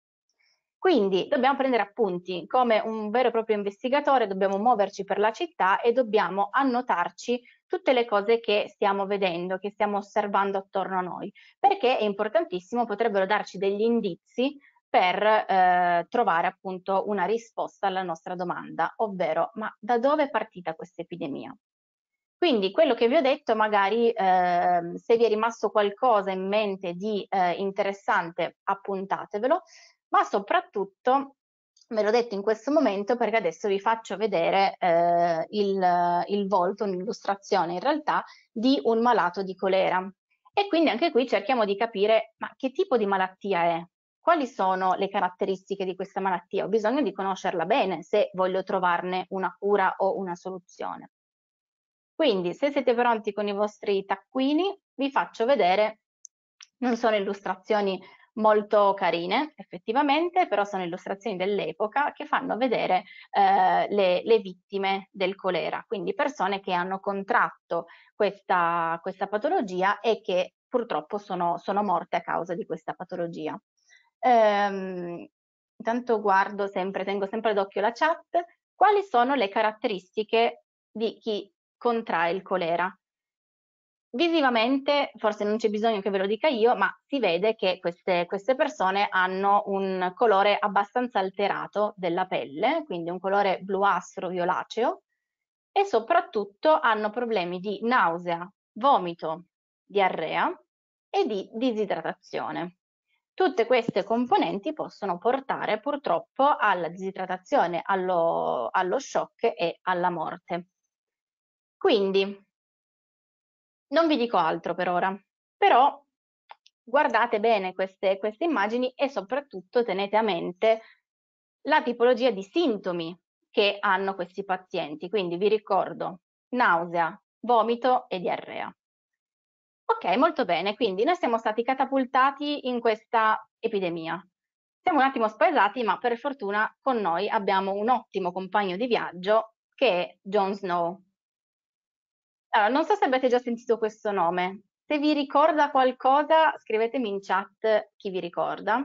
Quindi dobbiamo prendere appunti, come un vero e proprio investigatore dobbiamo muoverci per la città e dobbiamo annotarci tutte le cose che stiamo vedendo, che stiamo osservando attorno a noi, perché è importantissimo, potrebbero darci degli indizi per eh, trovare appunto una risposta alla nostra domanda, ovvero ma da dove è partita questa epidemia? Quindi quello che vi ho detto, magari eh, se vi è rimasto qualcosa in mente di eh, interessante, appuntatevelo, ma soprattutto ve l'ho detto in questo momento perché adesso vi faccio vedere eh, il, il volto, un'illustrazione in realtà di un malato di colera. E quindi anche qui cerchiamo di capire ma che tipo di malattia è, quali sono le caratteristiche di questa malattia? Ho bisogno di conoscerla bene se voglio trovarne una cura o una soluzione. Quindi se siete pronti con i vostri taccuini vi faccio vedere, non sono illustrazioni molto carine effettivamente, però sono illustrazioni dell'epoca che fanno vedere eh, le, le, vittime del colera, quindi persone che hanno contratto questa, questa patologia e che purtroppo sono, sono morte a causa di questa patologia ehm, intanto guardo sempre, tengo sempre d'occhio la chat, quali sono le caratteristiche di chi contrae il colera? Visivamente, forse non c'è bisogno che ve lo dica io, ma si vede che queste, queste persone hanno un colore abbastanza alterato della pelle, quindi un colore bluastro violaceo, e soprattutto hanno problemi di nausea, vomito, diarrea e di disidratazione. Tutte queste componenti possono portare purtroppo alla disidratazione, allo, allo shock e alla morte. Quindi, non vi dico altro per ora, però guardate bene queste, queste, immagini e soprattutto tenete a mente la tipologia di sintomi che hanno questi pazienti. Quindi vi ricordo nausea, vomito e diarrea. Ok, molto bene, quindi noi siamo stati catapultati in questa epidemia. Siamo un attimo spaesati, ma per fortuna con noi abbiamo un ottimo compagno di viaggio che è Jon Snow. Allora, non so se avete già sentito questo nome. Se vi ricorda qualcosa, scrivetemi in chat chi vi ricorda.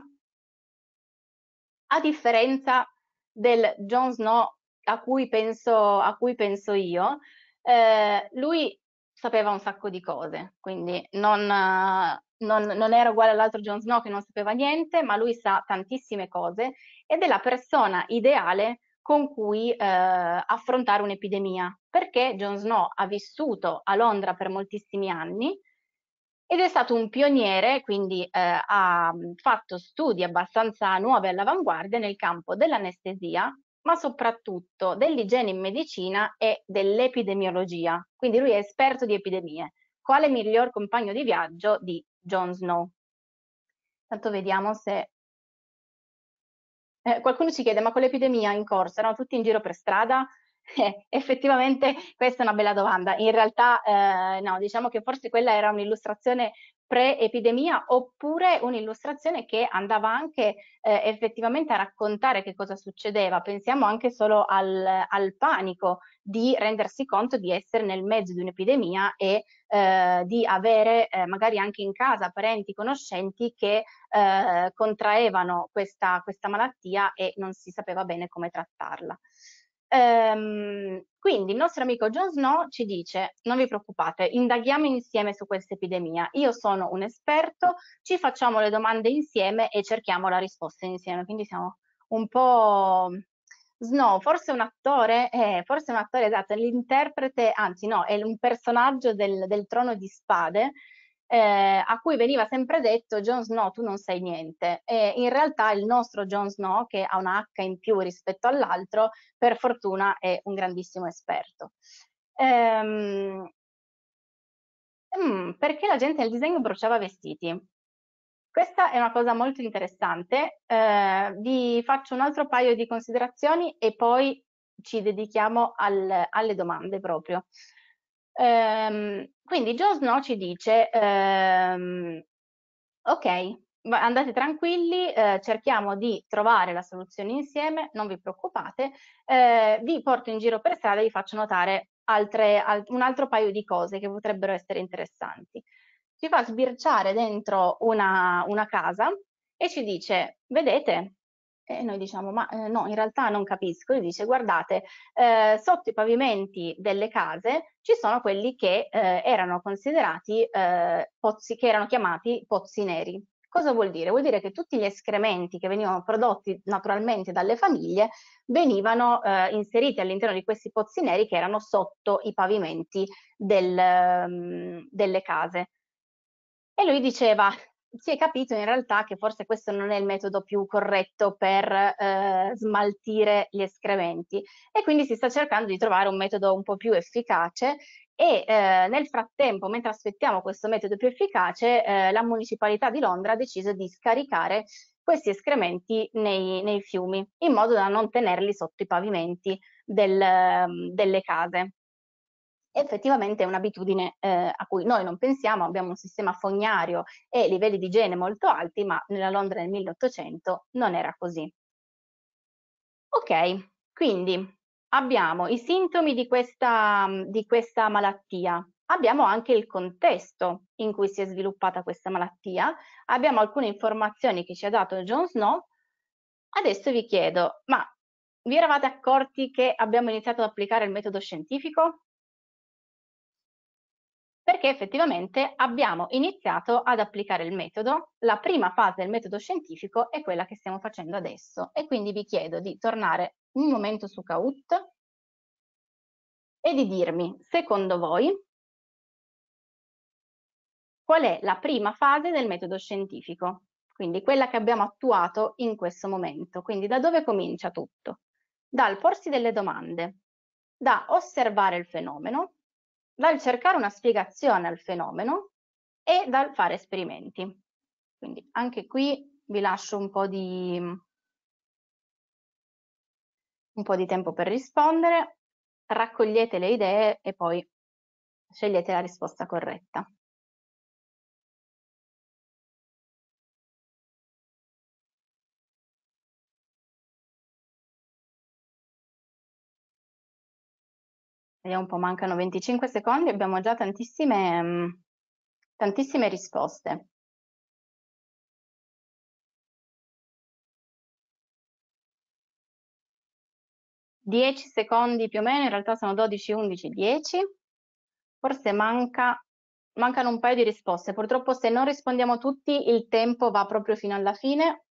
A differenza del Jon Snow a cui penso, a cui penso io, eh, lui sapeva un sacco di cose, quindi non, non, non era uguale all'altro Jon Snow che non sapeva niente, ma lui sa tantissime cose ed è la persona ideale con cui eh, affrontare un'epidemia, perché Jon Snow ha vissuto a Londra per moltissimi anni ed è stato un pioniere, quindi eh, ha mm, fatto studi abbastanza nuovi all'avanguardia nel campo dell'anestesia ma soprattutto dell'igiene in medicina e dell'epidemiologia. Quindi lui è esperto di epidemie. Quale miglior compagno di viaggio di Jon Snow? Tanto vediamo se... Eh, qualcuno ci chiede, ma con l'epidemia in corso erano tutti in giro per strada? <laughs> Eh, effettivamente questa è una bella domanda. In realtà eh, no, diciamo che forse quella era un'illustrazione pre-epidemia oppure un'illustrazione che andava anche eh, effettivamente a raccontare che cosa succedeva. Pensiamo anche solo al, al panico di rendersi conto di essere nel mezzo di un'epidemia e eh, di avere eh, magari anche in casa parenti, conoscenti che eh, contraevano questa, questa malattia e non si sapeva bene come trattarla. Ehm, quindi il nostro amico John Snow ci dice, non vi preoccupate, indaghiamo insieme su questa epidemia, io sono un esperto, ci facciamo le domande insieme e cerchiamo la risposta insieme, quindi siamo un po' Snow, forse un attore, eh, forse un attore esatto, l'interprete, anzi no, è un personaggio del, del trono di spade, eh, a cui veniva sempre detto Jon Snow tu non sei niente e in realtà il nostro Jon Snow che ha una H in più rispetto all'altro per fortuna è un grandissimo esperto ehm, mm, perché la gente nel disegno bruciava vestiti questa è una cosa molto interessante eh, vi faccio un altro paio di considerazioni e poi ci dedichiamo al, alle domande proprio Ehm, quindi Joe Snow ci dice, ehm, ok, andate tranquilli, eh, cerchiamo di trovare la soluzione insieme, non vi preoccupate, eh, vi porto in giro per strada e vi faccio notare altre, al, un altro paio di cose che potrebbero essere interessanti. Ci fa sbirciare dentro una, una casa e ci dice, vedete, e noi diciamo, ma eh, no, in realtà non capisco. Lui dice, guardate, eh, sotto i pavimenti delle case ci sono quelli che eh, erano considerati eh, pozzi, che erano chiamati pozzi neri. Cosa vuol dire? Vuol dire che tutti gli escrementi che venivano prodotti naturalmente dalle famiglie venivano eh, inseriti all'interno di questi pozzi neri che erano sotto i pavimenti del, um, delle case. E lui diceva, si è capito in realtà che forse questo non è il metodo più corretto per eh, smaltire gli escrementi e quindi si sta cercando di trovare un metodo un po' più efficace e eh, nel frattempo, mentre aspettiamo questo metodo più efficace, eh, la Municipalità di Londra ha deciso di scaricare questi escrementi nei, nei fiumi in modo da non tenerli sotto i pavimenti del, mm, delle case effettivamente è un'abitudine eh, a cui noi non pensiamo, abbiamo un sistema fognario e livelli di igiene molto alti, ma nella Londra del 1800 non era così. Ok, quindi abbiamo i sintomi di questa, di questa malattia, abbiamo anche il contesto in cui si è sviluppata questa malattia, abbiamo alcune informazioni che ci ha dato Jon Snow. Adesso vi chiedo, ma vi eravate accorti che abbiamo iniziato ad applicare il metodo scientifico? perché effettivamente abbiamo iniziato ad applicare il metodo. La prima fase del metodo scientifico è quella che stiamo facendo adesso e quindi vi chiedo di tornare un momento su Kahoot e di dirmi, secondo voi, qual è la prima fase del metodo scientifico? Quindi quella che abbiamo attuato in questo momento. Quindi da dove comincia tutto? Dal porsi delle domande, da osservare il fenomeno, dal cercare una spiegazione al fenomeno e dal fare esperimenti. Quindi anche qui vi lascio un po' di, un po di tempo per rispondere, raccogliete le idee e poi scegliete la risposta corretta. Vediamo un po', mancano 25 secondi, abbiamo già tantissime, mm, tantissime risposte. Dieci secondi più o meno, in realtà sono 12, 11, 10. Forse manca, mancano un paio di risposte. Purtroppo se non rispondiamo tutti il tempo va proprio fino alla fine,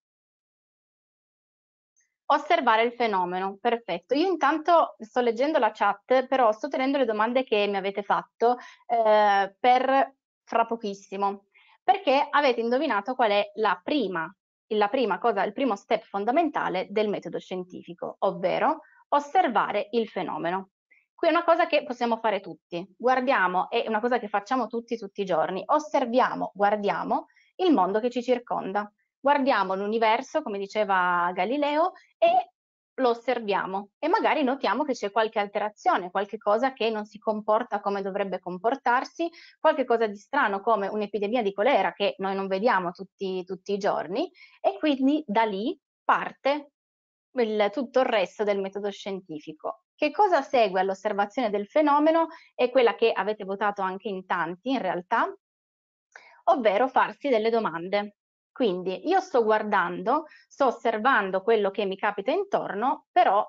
osservare il fenomeno, perfetto. Io intanto sto leggendo la chat, però sto tenendo le domande che mi avete fatto eh, per fra pochissimo, perché avete indovinato qual è la prima, la prima cosa, il primo step fondamentale del metodo scientifico, ovvero osservare il fenomeno. Qui è una cosa che possiamo fare tutti, guardiamo, è una cosa che facciamo tutti tutti i giorni, osserviamo, guardiamo il mondo che ci circonda guardiamo l'universo, come diceva Galileo, e lo osserviamo e magari notiamo che c'è qualche alterazione, qualche cosa che non si comporta come dovrebbe comportarsi, qualche cosa di strano come un'epidemia di colera che noi non vediamo tutti, tutti i giorni e quindi da lì parte il, tutto il resto del metodo scientifico. Che cosa segue all'osservazione del fenomeno è quella che avete votato anche in tanti in realtà, ovvero farsi delle domande. Quindi io sto guardando, sto osservando quello che mi capita intorno, però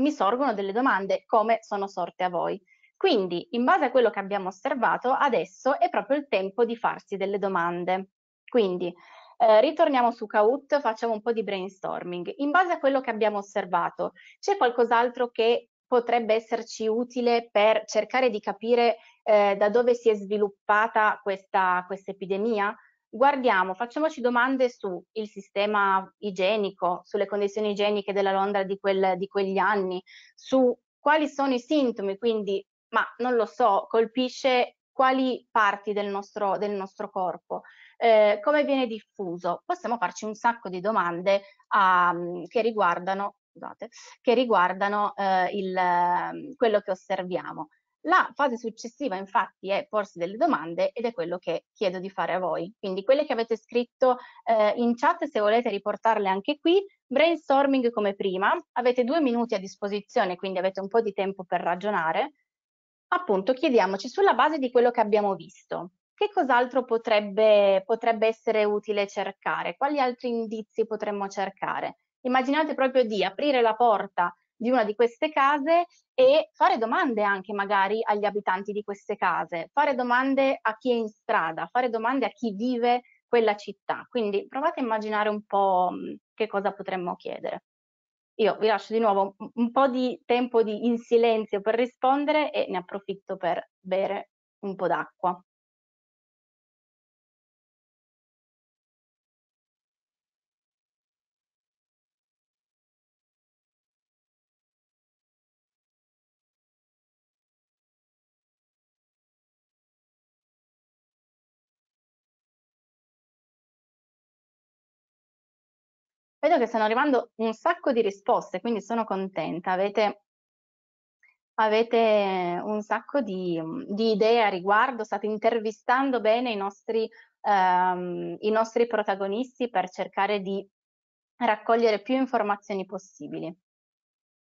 mi sorgono delle domande come sono sorte a voi. Quindi, in base a quello che abbiamo osservato, adesso è proprio il tempo di farsi delle domande. Quindi, eh, ritorniamo su Kahoot, facciamo un po' di brainstorming. In base a quello che abbiamo osservato, c'è qualcos'altro che potrebbe esserci utile per cercare di capire eh, da dove si è sviluppata questa, questa epidemia? guardiamo, facciamoci domande sul sistema igienico, sulle condizioni igieniche della Londra di, quel, di quegli anni, su quali sono i sintomi, quindi, ma non lo so, colpisce quali parti del nostro, del nostro corpo, eh, come viene diffuso. Possiamo farci un sacco di domande um, che riguardano, scusate, che riguardano eh, il, ehm, quello che osserviamo. La fase successiva infatti è porsi delle domande ed è quello che chiedo di fare a voi. Quindi quelle che avete scritto eh, in chat, se volete riportarle anche qui, brainstorming come prima, avete due minuti a disposizione, quindi avete un po' di tempo per ragionare. Appunto, chiediamoci sulla base di quello che abbiamo visto, che cos'altro potrebbe, potrebbe essere utile cercare? Quali altri indizi potremmo cercare? Immaginate proprio di aprire la porta di una di queste case e fare domande anche magari agli abitanti di queste case, fare domande a chi è in strada, fare domande a chi vive quella città. Quindi provate a immaginare un po' mm, che cosa potremmo chiedere. Io vi lascio di nuovo un po' di tempo di, in silenzio per rispondere e ne approfitto per bere un po' d'acqua. Vedo che stanno arrivando un sacco di risposte, quindi sono contenta. Avete, avete un sacco di, di, idee a riguardo, state intervistando bene i nostri, ehm, i nostri protagonisti per cercare di raccogliere più informazioni possibili.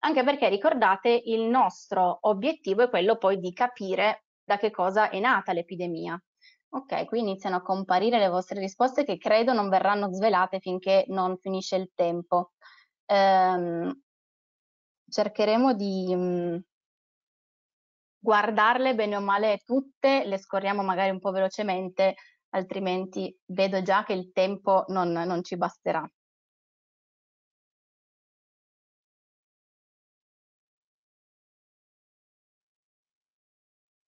Anche perché ricordate, il nostro obiettivo è quello poi di capire da che cosa è nata l'epidemia. Ok, qui iniziano a comparire le vostre risposte che credo non verranno svelate finché non finisce il tempo. Ehm, cercheremo di mh, mm, guardarle bene o male tutte, le scorriamo magari un po' velocemente, altrimenti vedo già che il tempo non, non ci basterà.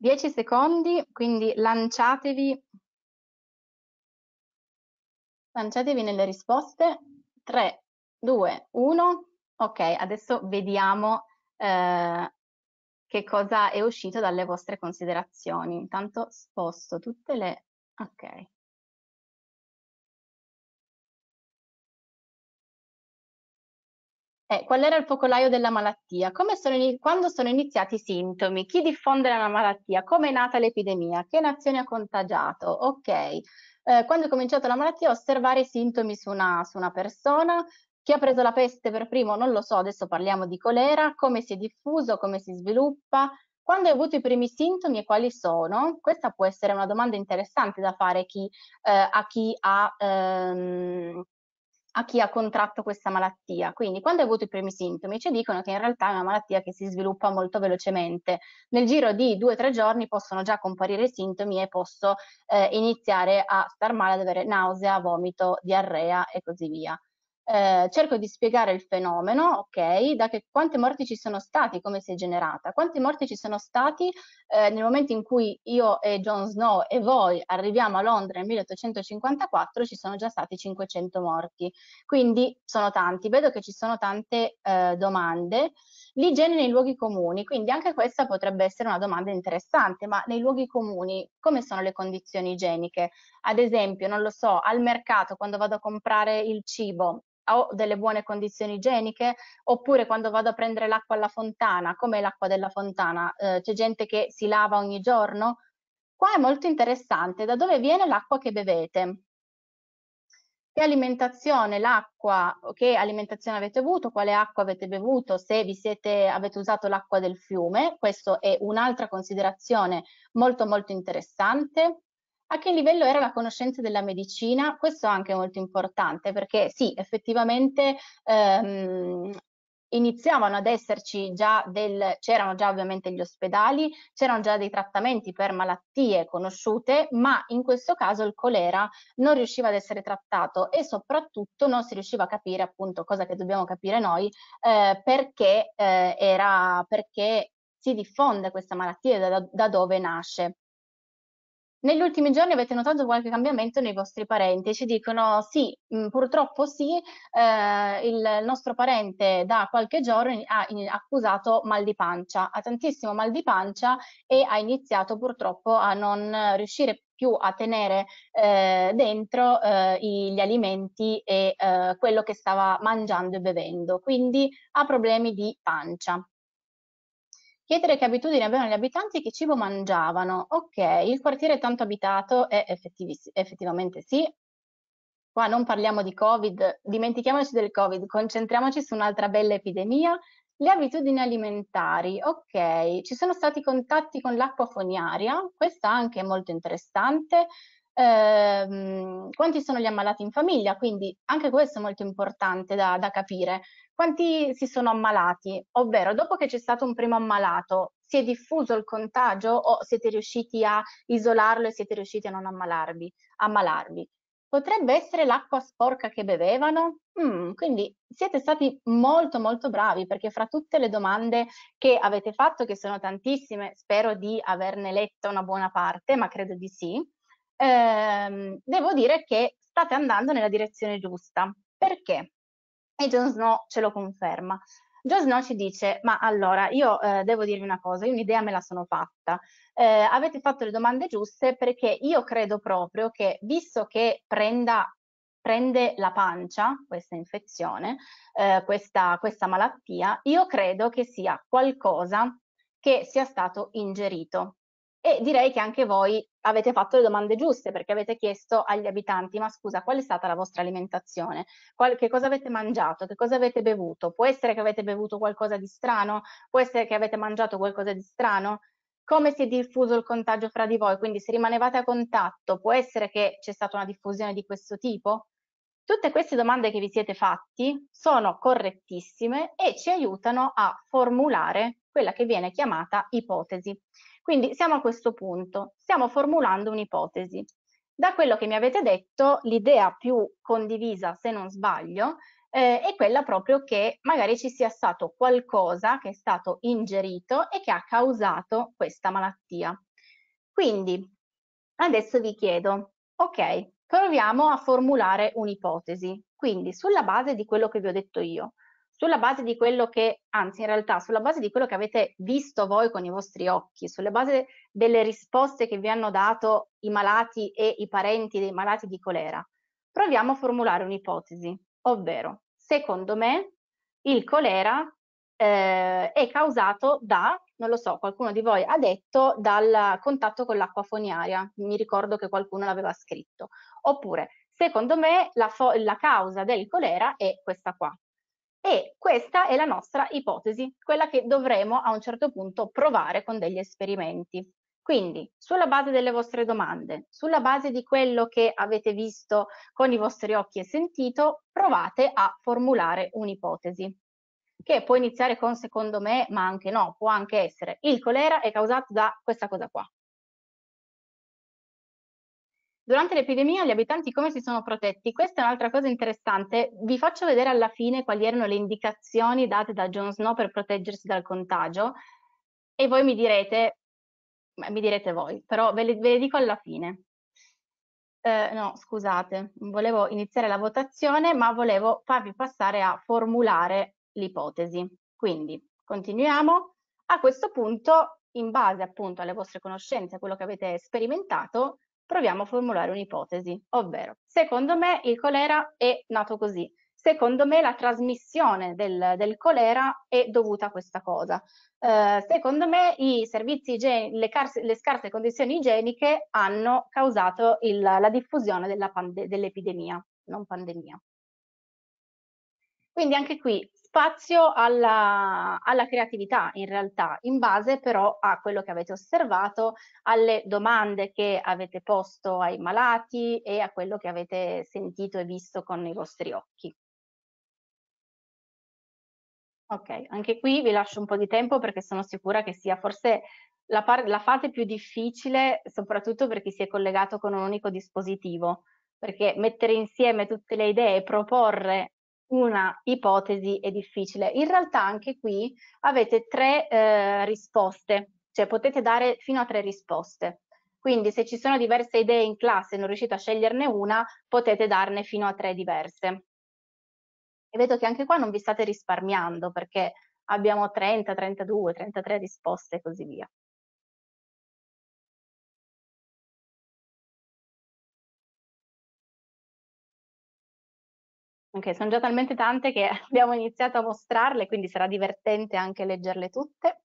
10 secondi, quindi lanciatevi, lanciatevi nelle risposte. 3, 2, 1. Ok, adesso vediamo eh, che cosa è uscito dalle vostre considerazioni. Intanto sposto tutte le... Ok. eh, qual era il focolaio della malattia, sono in, quando sono iniziati i sintomi, chi diffonde la malattia, come è nata l'epidemia, che nazione ha contagiato, ok. Eh, quando è cominciata la malattia osservare i sintomi su una, su una persona, chi ha preso la peste per primo non lo so, adesso parliamo di colera, come si è diffuso, come si sviluppa, quando hai avuto i primi sintomi e quali sono? Questa può essere una domanda interessante da fare chi, eh, a chi ha ehm, a chi ha contratto questa malattia. Quindi quando hai avuto i primi sintomi ci dicono che in realtà è una malattia che si sviluppa molto velocemente. Nel giro di due o tre giorni possono già comparire i sintomi e posso eh, iniziare a star male, ad avere nausea, vomito, diarrea e così via eh, cerco di spiegare il fenomeno, ok, da che, quante morti ci sono stati, come si è generata, quanti morti ci sono stati eh, nel momento in cui io e Jon Snow e voi arriviamo a Londra nel 1854, ci sono già stati 500 morti, quindi sono tanti, vedo che ci sono tante eh, domande. L'igiene nei luoghi comuni, quindi anche questa potrebbe essere una domanda interessante, ma nei luoghi comuni come sono le condizioni igieniche? Ad esempio, non lo so, al mercato quando vado a comprare il cibo, ho delle buone condizioni igieniche, oppure quando vado a prendere l'acqua alla fontana, com'è l'acqua della fontana? Eh, c'è gente che si lava ogni giorno? Qua è molto interessante, da dove viene l'acqua che bevete? Che alimentazione, l'acqua, che alimentazione avete avuto, quale acqua avete bevuto, se vi siete, avete usato l'acqua del fiume, questa è un'altra considerazione molto molto interessante. A che livello era la conoscenza della medicina? Questo è anche molto importante perché sì, effettivamente ehm, iniziavano ad esserci già del, c'erano già ovviamente gli ospedali, c'erano già dei trattamenti per malattie conosciute, ma in questo caso il colera non riusciva ad essere trattato e soprattutto non si riusciva a capire appunto cosa che dobbiamo capire noi, eh, perché, eh, era, perché si diffonde questa malattia e da, da dove nasce. Negli ultimi giorni avete notato qualche cambiamento nei vostri parenti? Ci dicono sì, mh, mm, purtroppo sì, eh, il nostro parente da qualche giorno ha in, accusato mal di pancia, ha tantissimo mal di pancia e ha iniziato purtroppo a non riuscire più a tenere eh, dentro eh, gli alimenti e eh, quello che stava mangiando e bevendo, quindi ha problemi di pancia chiedere che abitudini avevano gli abitanti e che cibo mangiavano. Ok, il quartiere è tanto abitato è effettivamente sì. Qua non parliamo di Covid, dimentichiamoci del Covid, concentriamoci su un'altra bella epidemia. Le abitudini alimentari, ok, ci sono stati contatti con l'acqua foniaria, questa anche è molto interessante. Eh, quanti sono gli ammalati in famiglia, quindi anche questo è molto importante da, da capire quanti si sono ammalati, ovvero dopo che c'è stato un primo ammalato, si è diffuso il contagio o siete riusciti a isolarlo e siete riusciti a non ammalarvi, ammalarvi? Potrebbe essere l'acqua sporca che bevevano? Mm, quindi siete stati molto molto bravi perché fra tutte le domande che avete fatto, che sono tantissime, spero di averne letta una buona parte, ma credo di sì, ehm, devo dire che state andando nella direzione giusta. Perché? e Jon Snow ce lo conferma. Jon Snow ci dice, ma allora io eh, devo dirvi una cosa, io un'idea me la sono fatta, eh, avete fatto le domande giuste perché io credo proprio che visto che prenda, prende la pancia questa infezione, eh, questa, questa malattia, io credo che sia qualcosa che sia stato ingerito e direi che anche voi avete fatto le domande giuste perché avete chiesto agli abitanti ma scusa qual è stata la vostra alimentazione, qual che cosa avete mangiato, che cosa avete bevuto, può essere che avete bevuto qualcosa di strano, può essere che avete mangiato qualcosa di strano, come si è diffuso il contagio fra di voi, quindi se rimanevate a contatto può essere che c'è stata una diffusione di questo tipo? Tutte queste domande che vi siete fatti sono correttissime e ci aiutano a formulare quella che viene chiamata ipotesi. Quindi siamo a questo punto, stiamo formulando un'ipotesi. Da quello che mi avete detto, l'idea più condivisa, se non sbaglio, eh, è quella proprio che magari ci sia stato qualcosa che è stato ingerito e che ha causato questa malattia. Quindi adesso vi chiedo, ok, proviamo a formulare un'ipotesi, quindi sulla base di quello che vi ho detto io, sulla base di quello che, anzi in realtà sulla base di quello che avete visto voi con i vostri occhi, sulla base delle risposte che vi hanno dato i malati e i parenti dei malati di colera, proviamo a formulare un'ipotesi, ovvero secondo me il colera eh, è causato da, non lo so, qualcuno di voi ha detto, dal contatto con l'acqua foniaria, mi ricordo che qualcuno l'aveva scritto, oppure secondo me la, la causa del colera è questa qua, e questa è la nostra ipotesi, quella che dovremo a un certo punto provare con degli esperimenti. Quindi, sulla base delle vostre domande, sulla base di quello che avete visto con i vostri occhi e sentito, provate a formulare un'ipotesi, che può iniziare con secondo me, ma anche no, può anche essere il colera è causato da questa cosa qua. Durante l'epidemia gli abitanti come si sono protetti? Questa è un'altra cosa interessante. Vi faccio vedere alla fine quali erano le indicazioni date da Jon Snow per proteggersi dal contagio e voi mi direte, mi direte voi, però ve le, ve le dico alla fine. Eh, no, scusate, volevo iniziare la votazione, ma volevo farvi passare a formulare l'ipotesi. Quindi continuiamo. A questo punto, in base appunto alle vostre conoscenze, a quello che avete sperimentato, proviamo a formulare un'ipotesi, ovvero secondo me il colera è nato così, secondo me la trasmissione del, del colera è dovuta a questa cosa, eh, secondo me i servizi igienici, le, le, scarse condizioni igieniche hanno causato il, la diffusione dell'epidemia, non pandemia. Quindi anche qui spazio alla, alla, creatività in realtà, in base però a quello che avete osservato, alle domande che avete posto ai malati e a quello che avete sentito e visto con i vostri occhi. Ok, anche qui vi lascio un po' di tempo perché sono sicura che sia forse la, la fase più difficile, soprattutto per chi si è collegato con un unico dispositivo perché mettere insieme tutte le idee, proporre una ipotesi è difficile. In realtà anche qui avete tre eh, risposte, cioè potete dare fino a tre risposte. Quindi se ci sono diverse idee in classe e non riuscite a sceglierne una, potete darne fino a tre diverse. E vedo che anche qua non vi state risparmiando perché abbiamo 30, 32, 33 risposte e così via. Ok, sono già talmente tante che <laughs> abbiamo iniziato a mostrarle, quindi sarà divertente anche leggerle tutte.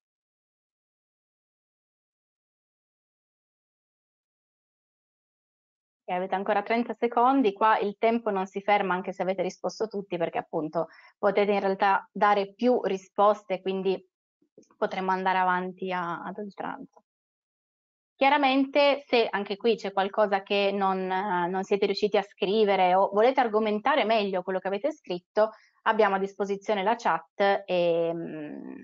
E avete ancora 30 secondi, qua il tempo non si ferma anche se avete risposto tutti perché appunto potete in realtà dare più risposte, quindi potremmo andare avanti a, ad oltranza. Chiaramente se anche qui c'è qualcosa che non, eh, non, siete riusciti a scrivere o volete argomentare meglio quello che avete scritto, abbiamo a disposizione la chat e mm,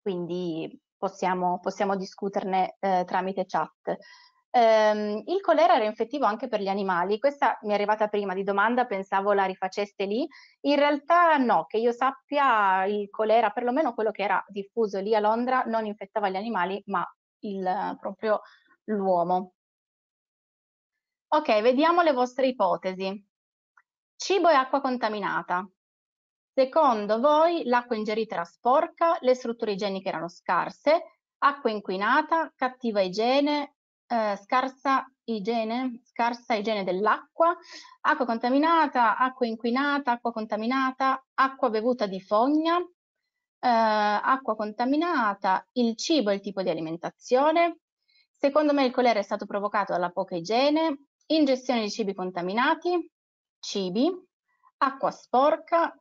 quindi possiamo, possiamo discuterne eh, tramite chat. Ehm, il colera era infettivo anche per gli animali, questa mi è arrivata prima di domanda, pensavo la rifaceste lì, in realtà no, che io sappia il colera, perlomeno quello che era diffuso lì a Londra, non infettava gli animali ma il, proprio l'uomo. Ok, vediamo le vostre ipotesi. Cibo e acqua contaminata. Secondo voi l'acqua ingerita era sporca, le strutture igieniche erano scarse, acqua inquinata, cattiva igiene, eh, scarsa igiene, scarsa igiene dell'acqua, acqua contaminata, acqua inquinata, acqua contaminata, acqua bevuta di fogna, eh, acqua contaminata, il cibo e il tipo di alimentazione. Secondo me il colera è stato provocato dalla poca igiene, ingestione di cibi contaminati, cibi, acqua sporca,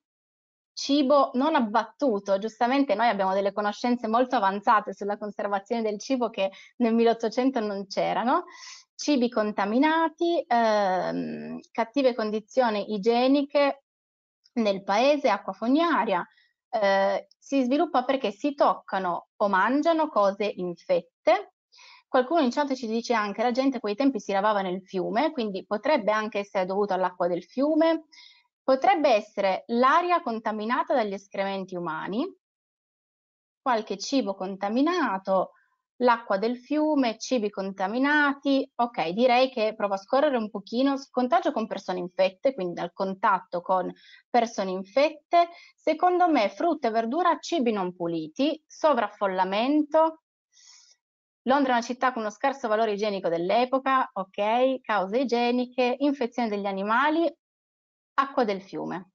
cibo non abbattuto. Giustamente noi abbiamo delle conoscenze molto avanzate sulla conservazione del cibo che nel 1800 non c'erano. Cibi contaminati, ehm, cattive condizioni igieniche nel paese, acqua fognaria, eh, si sviluppa perché si toccano o mangiano cose infette. Qualcuno in chat ci dice anche che la gente a quei tempi si lavava nel fiume, quindi potrebbe anche essere dovuto all'acqua del fiume, potrebbe essere l'aria contaminata dagli escrementi umani, qualche cibo contaminato, l'acqua del fiume, cibi contaminati. Ok, direi che provo a scorrere un pochino. Contagio con persone infette, quindi dal contatto con persone infette. Secondo me frutta e verdura, cibi non puliti, sovraffollamento. Londra è una città con uno scarso valore igienico dell'epoca, ok, cause igieniche, infezione degli animali, acqua del fiume.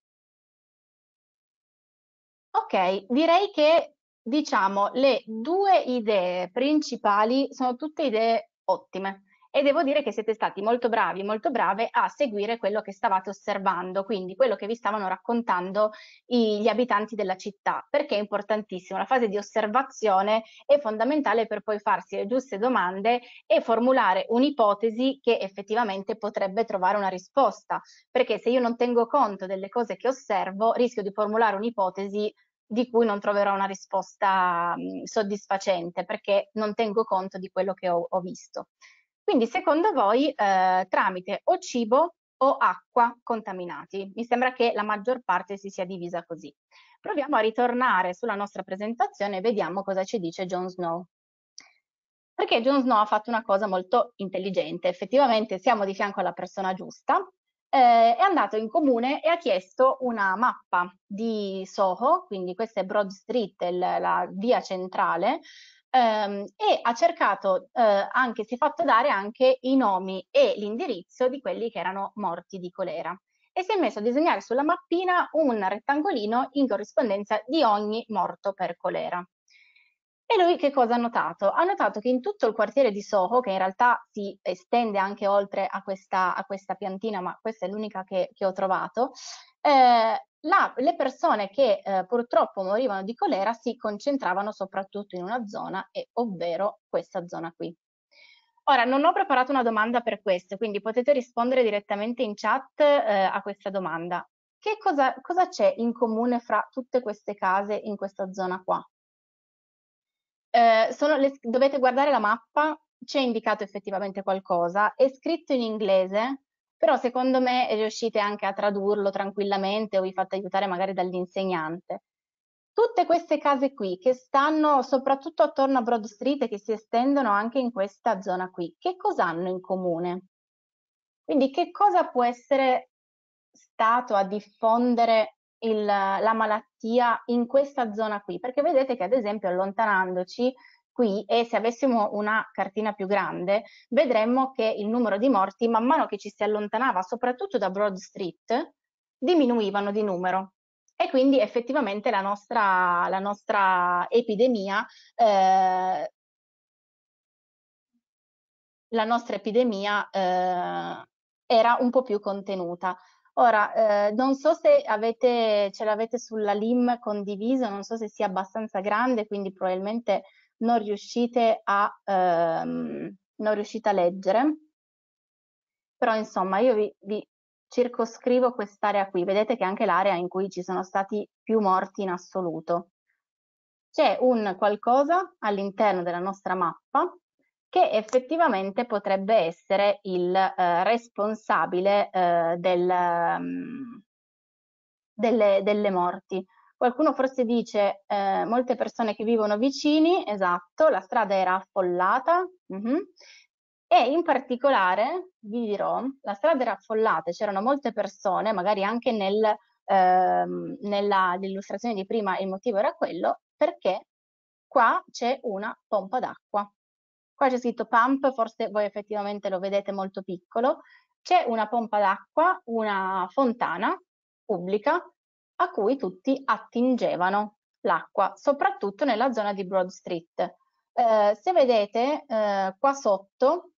Ok, direi che diciamo, le due idee principali sono tutte idee ottime e devo dire che siete stati molto bravi, molto brave a seguire quello che stavate osservando, quindi quello che vi stavano raccontando i, gli abitanti della città, perché è importantissimo, la fase di osservazione è fondamentale per poi farsi le giuste domande e formulare un'ipotesi che effettivamente potrebbe trovare una risposta, perché se io non tengo conto delle cose che osservo rischio di formulare un'ipotesi di cui non troverò una risposta mh, mm, soddisfacente perché non tengo conto di quello che ho, ho visto. Quindi secondo voi eh, tramite o cibo o acqua contaminati? Mi sembra che la maggior parte si sia divisa così. Proviamo a ritornare sulla nostra presentazione e vediamo cosa ci dice Jon Snow. Perché Jon Snow ha fatto una cosa molto intelligente, effettivamente siamo di fianco alla persona giusta, eh, è andato in comune e ha chiesto una mappa di Soho, quindi questa è Broad Street, il, la via centrale, ehm, e ha cercato eh, anche, si è fatto dare anche i nomi e l'indirizzo di quelli che erano morti di colera e si è messo a disegnare sulla mappina un rettangolino in corrispondenza di ogni morto per colera. E lui che cosa ha notato? Ha notato che in tutto il quartiere di Soho, che in realtà si estende anche oltre a questa, a questa piantina, ma questa è l'unica che, che ho trovato, eh, la, le persone che eh, purtroppo morivano di colera si concentravano soprattutto in una zona, e, ovvero questa zona qui. Ora, non ho preparato una domanda per questo, quindi potete rispondere direttamente in chat eh, a questa domanda. Che cosa, cosa c'è in comune fra tutte queste case in questa zona qua? eh, le, dovete guardare la mappa, c'è indicato effettivamente qualcosa, è scritto in inglese, però secondo me riuscite anche a tradurlo tranquillamente o vi fate aiutare magari dall'insegnante. Tutte queste case qui che stanno soprattutto attorno a Broad Street e che si estendono anche in questa zona qui, che cosa hanno in comune? Quindi che cosa può essere stato a diffondere il, la malattia in questa zona qui, perché vedete che ad esempio allontanandoci qui e se avessimo una cartina più grande vedremmo che il numero di morti man mano che ci si allontanava soprattutto da Broad Street diminuivano di numero e quindi effettivamente la nostra, la nostra epidemia eh, la nostra epidemia eh, era un po' più contenuta. Ora, eh, non so se avete, ce l'avete sulla LIM condivisa, non so se sia abbastanza grande, quindi probabilmente non riuscite a, ehm, non riuscite a leggere. Però insomma io vi, vi circoscrivo quest'area qui, vedete che è anche l'area in cui ci sono stati più morti in assoluto. C'è un qualcosa all'interno della nostra mappa che effettivamente potrebbe essere il eh, responsabile eh, del, um, delle, delle, morti. Qualcuno forse dice eh, molte persone che vivono vicini, esatto, la strada era affollata uh -huh, e in particolare, vi dirò, la strada era affollata, c'erano molte persone, magari anche nel, ehm, nell'illustrazione di prima il motivo era quello, perché qua c'è una pompa d'acqua Qua c'è scritto pump, forse voi effettivamente lo vedete molto piccolo. C'è una pompa d'acqua, una fontana pubblica a cui tutti attingevano l'acqua, soprattutto nella zona di Broad Street. Eh, se vedete eh, qua sotto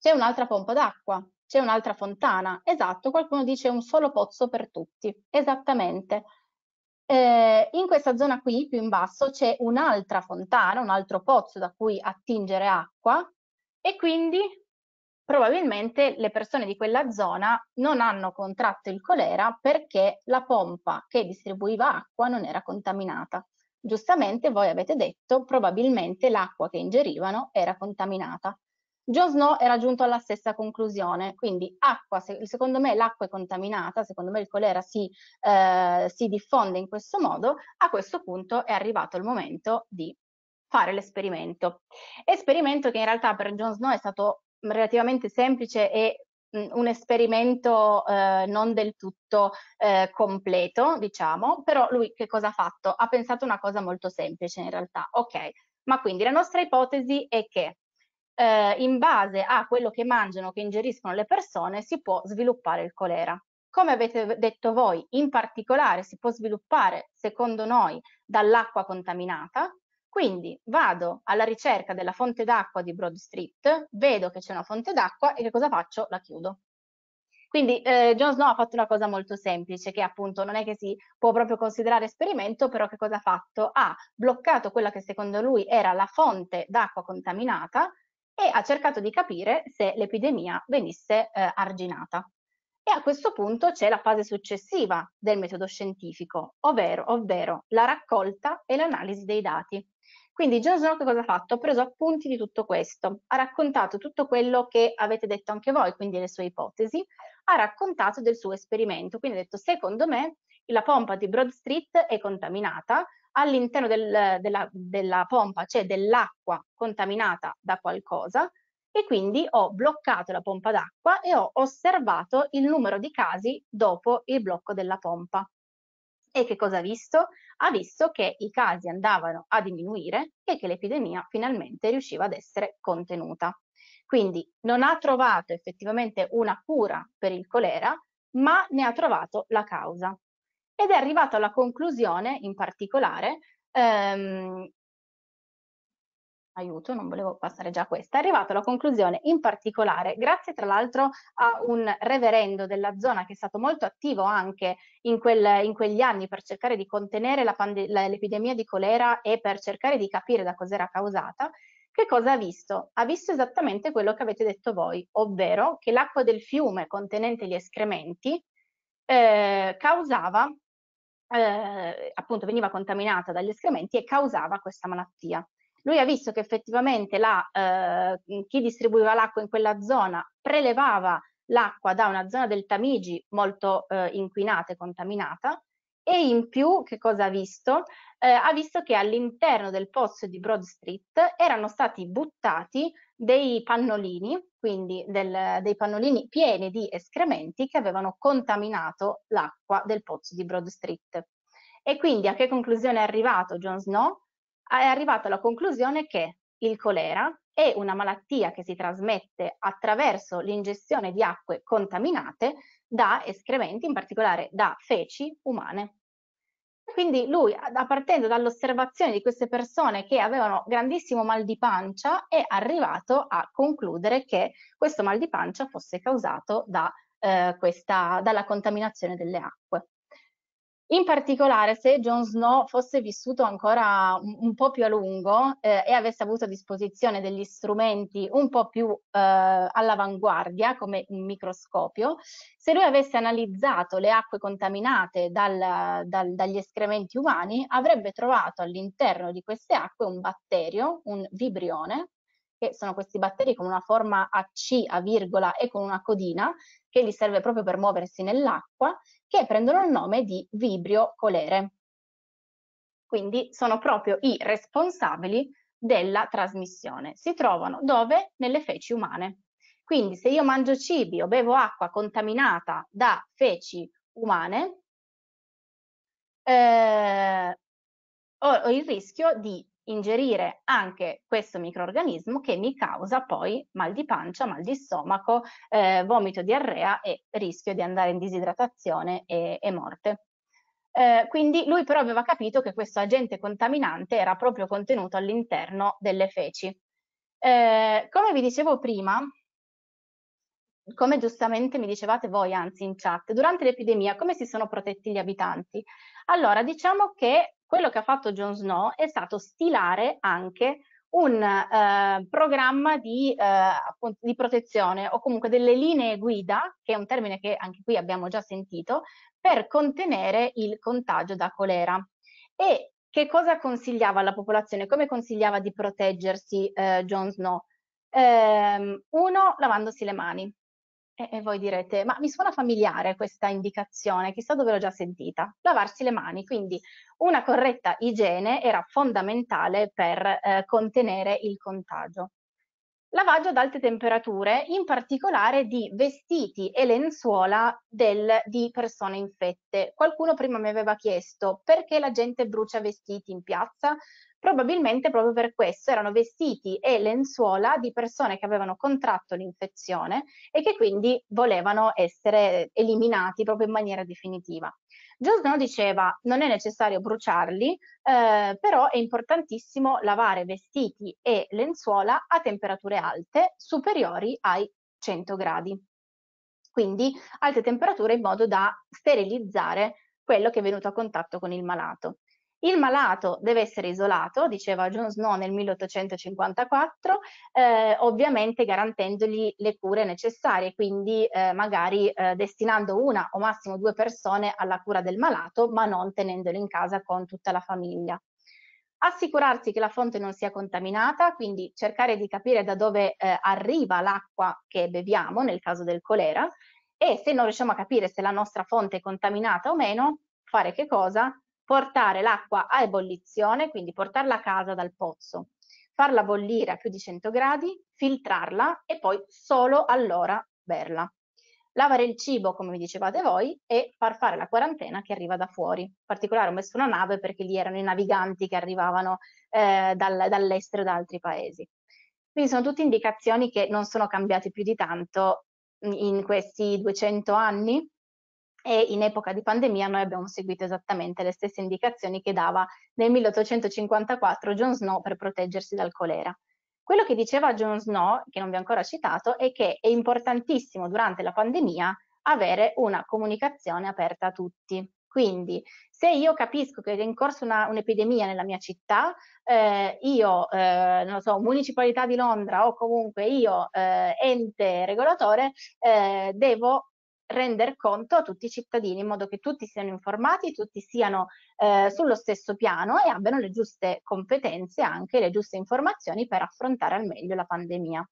c'è un'altra pompa d'acqua, c'è un'altra fontana, esatto, qualcuno dice un solo pozzo per tutti, esattamente. Eh, in questa zona qui, più in basso, c'è un'altra fontana, un altro pozzo da cui attingere acqua e quindi probabilmente le persone di quella zona non hanno contratto il colera perché la pompa che distribuiva acqua non era contaminata. Giustamente voi avete detto probabilmente l'acqua che ingerivano era contaminata. Jon Snow era giunto alla stessa conclusione, quindi acqua, se, secondo me l'acqua è contaminata, secondo me il colera si, eh, si diffonde in questo modo, a questo punto è arrivato il momento di fare l'esperimento. Esperimento che in realtà per Jon Snow è stato relativamente semplice e mm, un esperimento eh, non del tutto eh, completo, diciamo, però lui che cosa ha fatto? Ha pensato una cosa molto semplice in realtà. Ok, ma quindi la nostra ipotesi è che eh, in base a quello che mangiano, che ingeriscono le persone, si può sviluppare il colera. Come avete detto voi, in particolare si può sviluppare, secondo noi, dall'acqua contaminata, quindi vado alla ricerca della fonte d'acqua di Broad Street, vedo che c'è una fonte d'acqua e che cosa faccio? La chiudo. Quindi eh, John Snow ha fatto una cosa molto semplice, che appunto non è che si può proprio considerare esperimento, però che cosa ha fatto? Ha bloccato quella che secondo lui era la fonte d'acqua contaminata, e ha cercato di capire se l'epidemia venisse eh, arginata. E a questo punto c'è la fase successiva del metodo scientifico, ovvero, ovvero la raccolta e l'analisi dei dati. Quindi John Snow cosa ha fatto? Ha preso appunti di tutto questo, ha raccontato tutto quello che avete detto anche voi, quindi le sue ipotesi, ha raccontato del suo esperimento, quindi ha detto secondo me la pompa di Broad Street è contaminata, all'interno del, della, della pompa c'è cioè dell'acqua contaminata da qualcosa e quindi ho bloccato la pompa d'acqua e ho osservato il numero di casi dopo il blocco della pompa. E che cosa ha visto? Ha visto che i casi andavano a diminuire e che l'epidemia finalmente riusciva ad essere contenuta. Quindi non ha trovato effettivamente una cura per il colera, ma ne ha trovato la causa ed è arrivato alla conclusione, in particolare, ehm, aiuto, non volevo passare già questa, è arrivato alla conclusione in particolare, grazie tra l'altro a un reverendo della zona che è stato molto attivo anche in, quel, in quegli anni per cercare di contenere l'epidemia di colera e per cercare di capire da cos'era causata, che cosa ha visto? Ha visto esattamente quello che avete detto voi, ovvero che l'acqua del fiume contenente gli escrementi eh, causava eh, appunto veniva contaminata dagli escrementi e causava questa malattia. Lui ha visto che effettivamente la, eh, chi distribuiva l'acqua in quella zona prelevava l'acqua da una zona del Tamigi molto eh, inquinata e contaminata e in più che cosa ha visto? Eh, ha visto che all'interno del pozzo di Broad Street erano stati buttati dei pannolini, quindi del, dei pannolini pieni di escrementi che avevano contaminato l'acqua del pozzo di Broad Street. E quindi a che conclusione è arrivato Jon Snow? È arrivato alla conclusione che il colera è una malattia che si trasmette attraverso l'ingestione di acque contaminate da escrementi, in particolare da feci umane. Quindi lui, partendo dall'osservazione di queste persone che avevano grandissimo mal di pancia, è arrivato a concludere che questo mal di pancia fosse causato da, eh, questa, dalla contaminazione delle acque. In particolare, se Jon Snow fosse vissuto ancora un, un po' più a lungo eh, e avesse avuto a disposizione degli strumenti un po' più eh, all'avanguardia, come un microscopio, se lui avesse analizzato le acque contaminate dal, dal, dagli escrementi umani, avrebbe trovato all'interno di queste acque un batterio, un vibrione, che sono questi batteri con una forma a C, a virgola e con una codina, che gli serve proprio per muoversi nell'acqua, che prendono il nome di vibrio colere. Quindi sono proprio i responsabili della trasmissione. Si trovano dove? Nelle feci umane. Quindi se io mangio cibi o bevo acqua contaminata da feci umane, eh, ho, il rischio di ingerire anche questo microorganismo che mi causa poi mal di pancia, mal di stomaco, eh, vomito, diarrea e rischio di andare in disidratazione e, e morte. Eh, quindi lui però aveva capito che questo agente contaminante era proprio contenuto all'interno delle feci. Eh, come vi dicevo prima, come giustamente mi dicevate voi, anzi in chat, durante l'epidemia come si sono protetti gli abitanti? Allora, diciamo che quello che ha fatto Jon Snow è stato stilare anche un eh, programma di, eh, di, protezione o comunque delle linee guida, che è un termine che anche qui abbiamo già sentito, per contenere il contagio da colera. E che cosa consigliava alla popolazione? Come consigliava di proteggersi eh, Jon Snow? Ehm, uno, lavandosi le mani, e, e, voi direte, ma mi suona familiare questa indicazione, chissà dove l'ho già sentita. Lavarsi le mani, quindi una corretta igiene era fondamentale per eh, contenere il contagio. Lavaggio ad alte temperature, in particolare di vestiti e lenzuola del, di persone infette. Qualcuno prima mi aveva chiesto perché la gente brucia vestiti in piazza, Probabilmente proprio per questo erano vestiti e lenzuola di persone che avevano contratto l'infezione e che quindi volevano essere eliminati proprio in maniera definitiva. Giosno diceva non è necessario bruciarli, eh, però è importantissimo lavare vestiti e lenzuola a temperature alte, superiori ai 100 gradi. Quindi alte temperature in modo da sterilizzare quello che è venuto a contatto con il malato. Il malato deve essere isolato, diceva John Snow nel 1854, eh, ovviamente garantendogli le cure necessarie, quindi eh, magari eh, destinando una o massimo due persone alla cura del malato, ma non tenendolo in casa con tutta la famiglia assicurarsi che la fonte non sia contaminata, quindi cercare di capire da dove eh, arriva l'acqua che beviamo nel caso del colera e se non riusciamo a capire se la nostra fonte è contaminata o meno, fare che cosa? portare l'acqua a ebollizione, quindi portarla a casa dal pozzo, farla bollire a più di 100 gradi, filtrarla e poi solo allora berla. Lavare il cibo, come vi dicevate voi, e far fare la quarantena che arriva da fuori. In particolare ho messo una nave perché lì erano i naviganti che arrivavano eh, dal, dall'estero da altri paesi. Quindi sono tutte indicazioni che non sono cambiate più di tanto in questi 200 anni, e in epoca di pandemia noi abbiamo seguito esattamente le stesse indicazioni che dava nel 1854 John Snow per proteggersi dal colera. Quello che diceva John Snow, che non vi ho ancora citato, è che è importantissimo durante la pandemia avere una comunicazione aperta a tutti. Quindi se io capisco che è in corso un'epidemia nella mia città, eh, io, eh, non so, municipalità di Londra o comunque io, eh, ente regolatore, eh, devo rendere conto a tutti i cittadini in modo che tutti siano informati, tutti siano eh, sullo stesso piano e abbiano le giuste competenze e anche le giuste informazioni per affrontare al meglio la pandemia.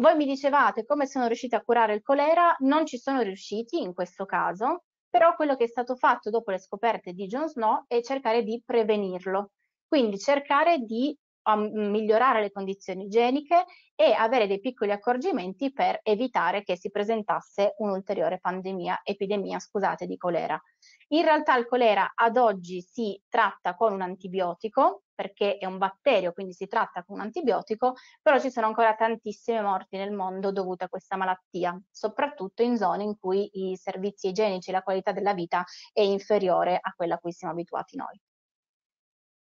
Voi mi dicevate come sono riusciti a curare il colera, non ci sono riusciti in questo caso, però quello che è stato fatto dopo le scoperte di Jon Snow è cercare di prevenirlo, quindi cercare di a migliorare le condizioni igieniche e avere dei piccoli accorgimenti per evitare che si presentasse un'ulteriore pandemia, epidemia, scusate, di colera. In realtà il colera ad oggi si tratta con un antibiotico, perché è un batterio, quindi si tratta con un antibiotico, però ci sono ancora tantissime morti nel mondo dovute a questa malattia, soprattutto in zone in cui i servizi igienici e la qualità della vita è inferiore a quella a cui siamo abituati noi.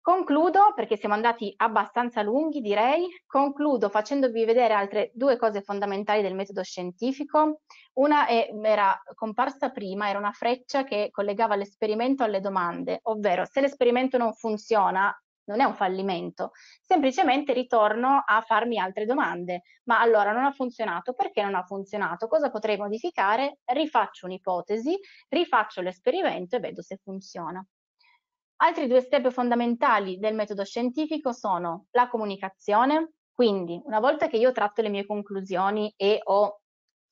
Concludo, perché siamo andati abbastanza lunghi direi, concludo facendovi vedere altre due cose fondamentali del metodo scientifico. Una è, era comparsa prima, era una freccia che collegava l'esperimento alle domande, ovvero se l'esperimento non funziona non è un fallimento, semplicemente ritorno a farmi altre domande. Ma allora non ha funzionato, perché non ha funzionato? Cosa potrei modificare? Rifaccio un'ipotesi, rifaccio l'esperimento e vedo se funziona. Altri due step fondamentali del metodo scientifico sono la comunicazione, quindi una volta che io tratto le mie conclusioni e ho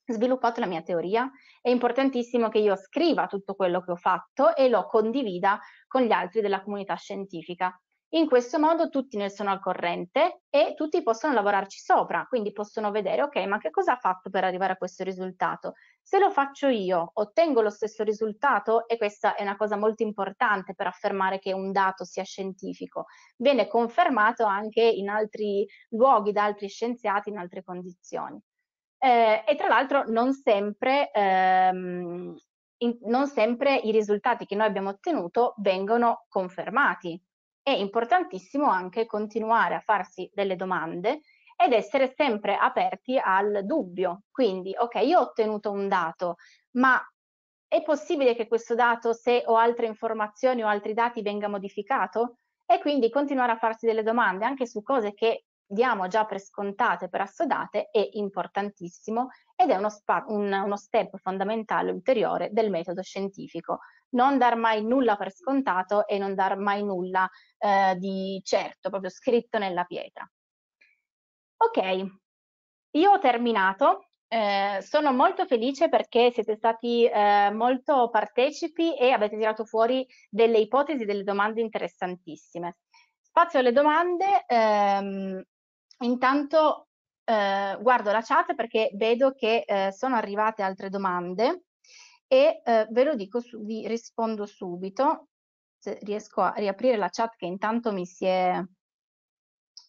sviluppato la mia teoria, è importantissimo che io scriva tutto quello che ho fatto e lo condivida con gli altri della comunità scientifica. In questo modo tutti ne sono al corrente e tutti possono lavorarci sopra, quindi possono vedere, ok, ma che cosa ha fatto per arrivare a questo risultato? Se lo faccio io, ottengo lo stesso risultato e questa è una cosa molto importante per affermare che un dato sia scientifico. Viene confermato anche in altri luoghi, da altri scienziati, in altre condizioni. Eh, e tra l'altro non sempre ehm, in, non sempre i risultati che noi abbiamo ottenuto vengono confermati, è importantissimo anche continuare a farsi delle domande ed essere sempre aperti al dubbio. Quindi, ok, io ho ottenuto un dato, ma è possibile che questo dato, se ho altre informazioni o altri dati, venga modificato? E quindi continuare a farsi delle domande anche su cose che diamo già per scontate, per assodate, è importantissimo ed è uno, un, uno step fondamentale ulteriore del metodo scientifico non dar mai nulla per scontato e non dar mai nulla eh, di certo, proprio scritto nella pietra. Ok, io ho terminato, eh, sono molto felice perché siete stati eh, molto partecipi e avete tirato fuori delle ipotesi, delle domande interessantissime. Spazio alle domande, ehm, intanto eh, guardo la chat perché vedo che eh, sono arrivate altre domande e eh, ve lo dico, su, vi rispondo subito, se riesco a riaprire la chat che intanto mi si è...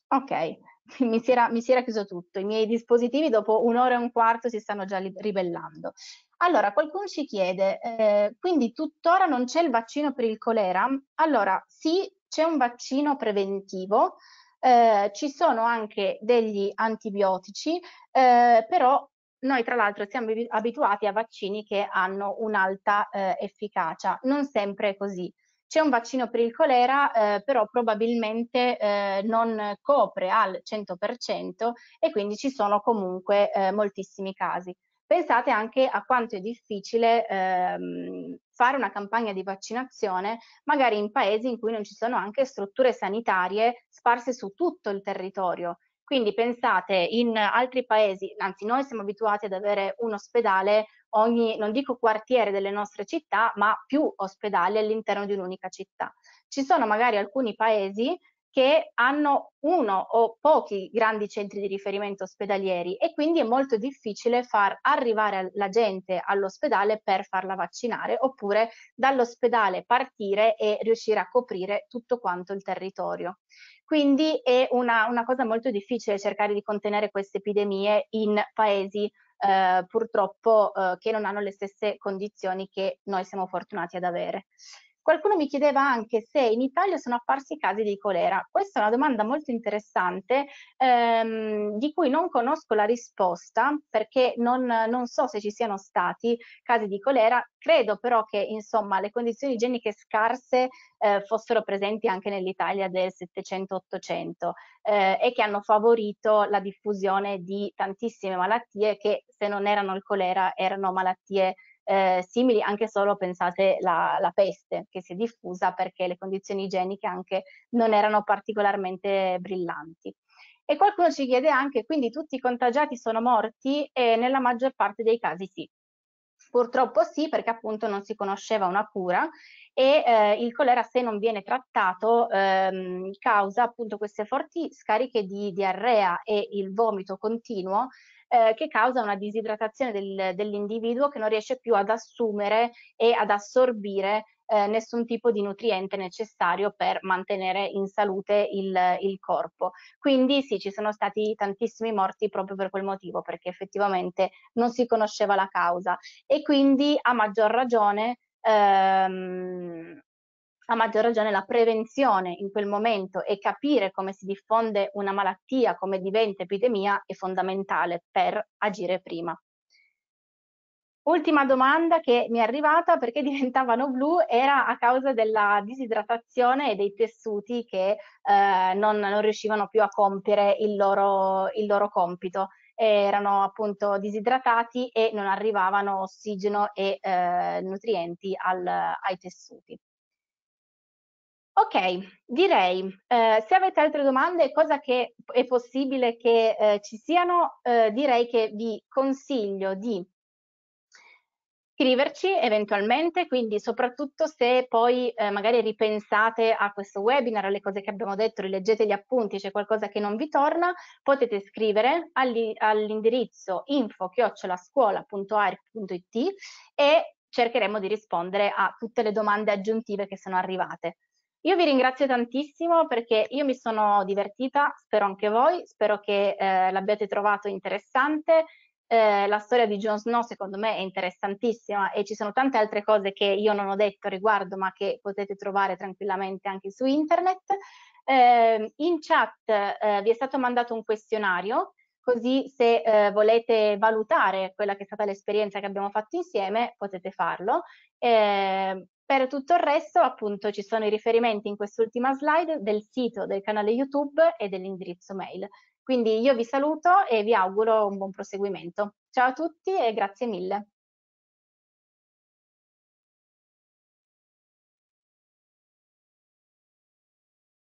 Ok, <laughs> mi si, era, mi si era chiuso tutto, i miei dispositivi dopo un'ora e un quarto si stanno già ribellando. Allora, qualcuno ci chiede, eh, quindi tuttora non c'è il vaccino per il colera? Allora, sì, c'è un vaccino preventivo, eh, ci sono anche degli antibiotici, eh, però noi tra l'altro siamo abituati a vaccini che hanno un'alta eh, efficacia, non sempre è così. C'è un vaccino per il colera, eh, però probabilmente eh, non copre al 100% e quindi ci sono comunque eh, moltissimi casi. Pensate anche a quanto è difficile ehm, fare una campagna di vaccinazione magari in paesi in cui non ci sono anche strutture sanitarie sparse su tutto il territorio quindi pensate, in altri paesi, anzi noi siamo abituati ad avere un ospedale ogni, non dico quartiere delle nostre città, ma più ospedali all'interno di un'unica città. Ci sono magari alcuni paesi che hanno uno o pochi grandi centri di riferimento ospedalieri e quindi è molto difficile far arrivare la gente all'ospedale per farla vaccinare oppure dall'ospedale partire e riuscire a coprire tutto quanto il territorio. Quindi è una, una cosa molto difficile cercare di contenere queste epidemie in paesi eh, purtroppo eh, che non hanno le stesse condizioni che noi siamo fortunati ad avere. Qualcuno mi chiedeva anche se in Italia sono apparsi casi di colera. Questa è una domanda molto interessante ehm, di cui non conosco la risposta perché non, non, so se ci siano stati casi di colera. Credo però che insomma, le condizioni igieniche scarse eh, fossero presenti anche nell'Italia del 700-800 eh, e che hanno favorito la diffusione di tantissime malattie che se non erano il colera erano malattie eh, simili, anche solo pensate alla peste che si è diffusa perché le condizioni igieniche anche non erano particolarmente brillanti. E qualcuno ci chiede anche, quindi tutti i contagiati sono morti? E nella maggior parte dei casi sì. Purtroppo sì, perché appunto non si conosceva una cura e eh, il colera se non viene trattato ehm, causa appunto queste forti scariche di diarrea e il vomito continuo eh, che causa una disidratazione del, dell'individuo che non riesce più ad assumere e ad assorbire eh, nessun tipo di nutriente necessario per mantenere in salute il, il, corpo. Quindi sì, ci sono stati tantissimi morti proprio per quel motivo, perché effettivamente non si conosceva la causa e quindi a maggior ragione ehm, a maggior ragione la prevenzione in quel momento e capire come si diffonde una malattia, come diventa epidemia, è fondamentale per agire prima. Ultima domanda che mi è arrivata perché <laughs> diventavano blu era a causa della disidratazione e dei tessuti che eh, non, non, riuscivano più a compiere il loro, il loro compito. Erano appunto disidratati e non arrivavano ossigeno e eh, nutrienti al, ai tessuti. Ok, direi, eh, se avete altre domande, cosa che è possibile che eh, ci siano, eh, direi che vi consiglio di scriverci eventualmente, quindi soprattutto se poi eh, magari ripensate a questo webinar, alle cose che abbiamo detto, rileggete gli appunti, c'è qualcosa che non vi torna, potete scrivere all'indirizzo info-scuola.air.it e cercheremo di rispondere a tutte le domande aggiuntive che sono arrivate. Io vi ringrazio tantissimo perché io mi sono divertita, spero anche voi, spero che eh, l'abbiate trovato interessante. Eh, la storia di Jon Snow secondo me è interessantissima e ci sono tante altre cose che io non ho detto a riguardo ma che potete trovare tranquillamente anche su internet. Eh, in chat eh, vi è stato mandato un questionario così se eh, volete valutare quella che è stata l'esperienza che abbiamo fatto insieme potete farlo. Eh, per tutto il resto, appunto, ci sono i riferimenti in quest'ultima slide del sito, del canale YouTube e dell'indirizzo mail. Quindi io vi saluto e vi auguro un buon proseguimento. Ciao a tutti e grazie mille.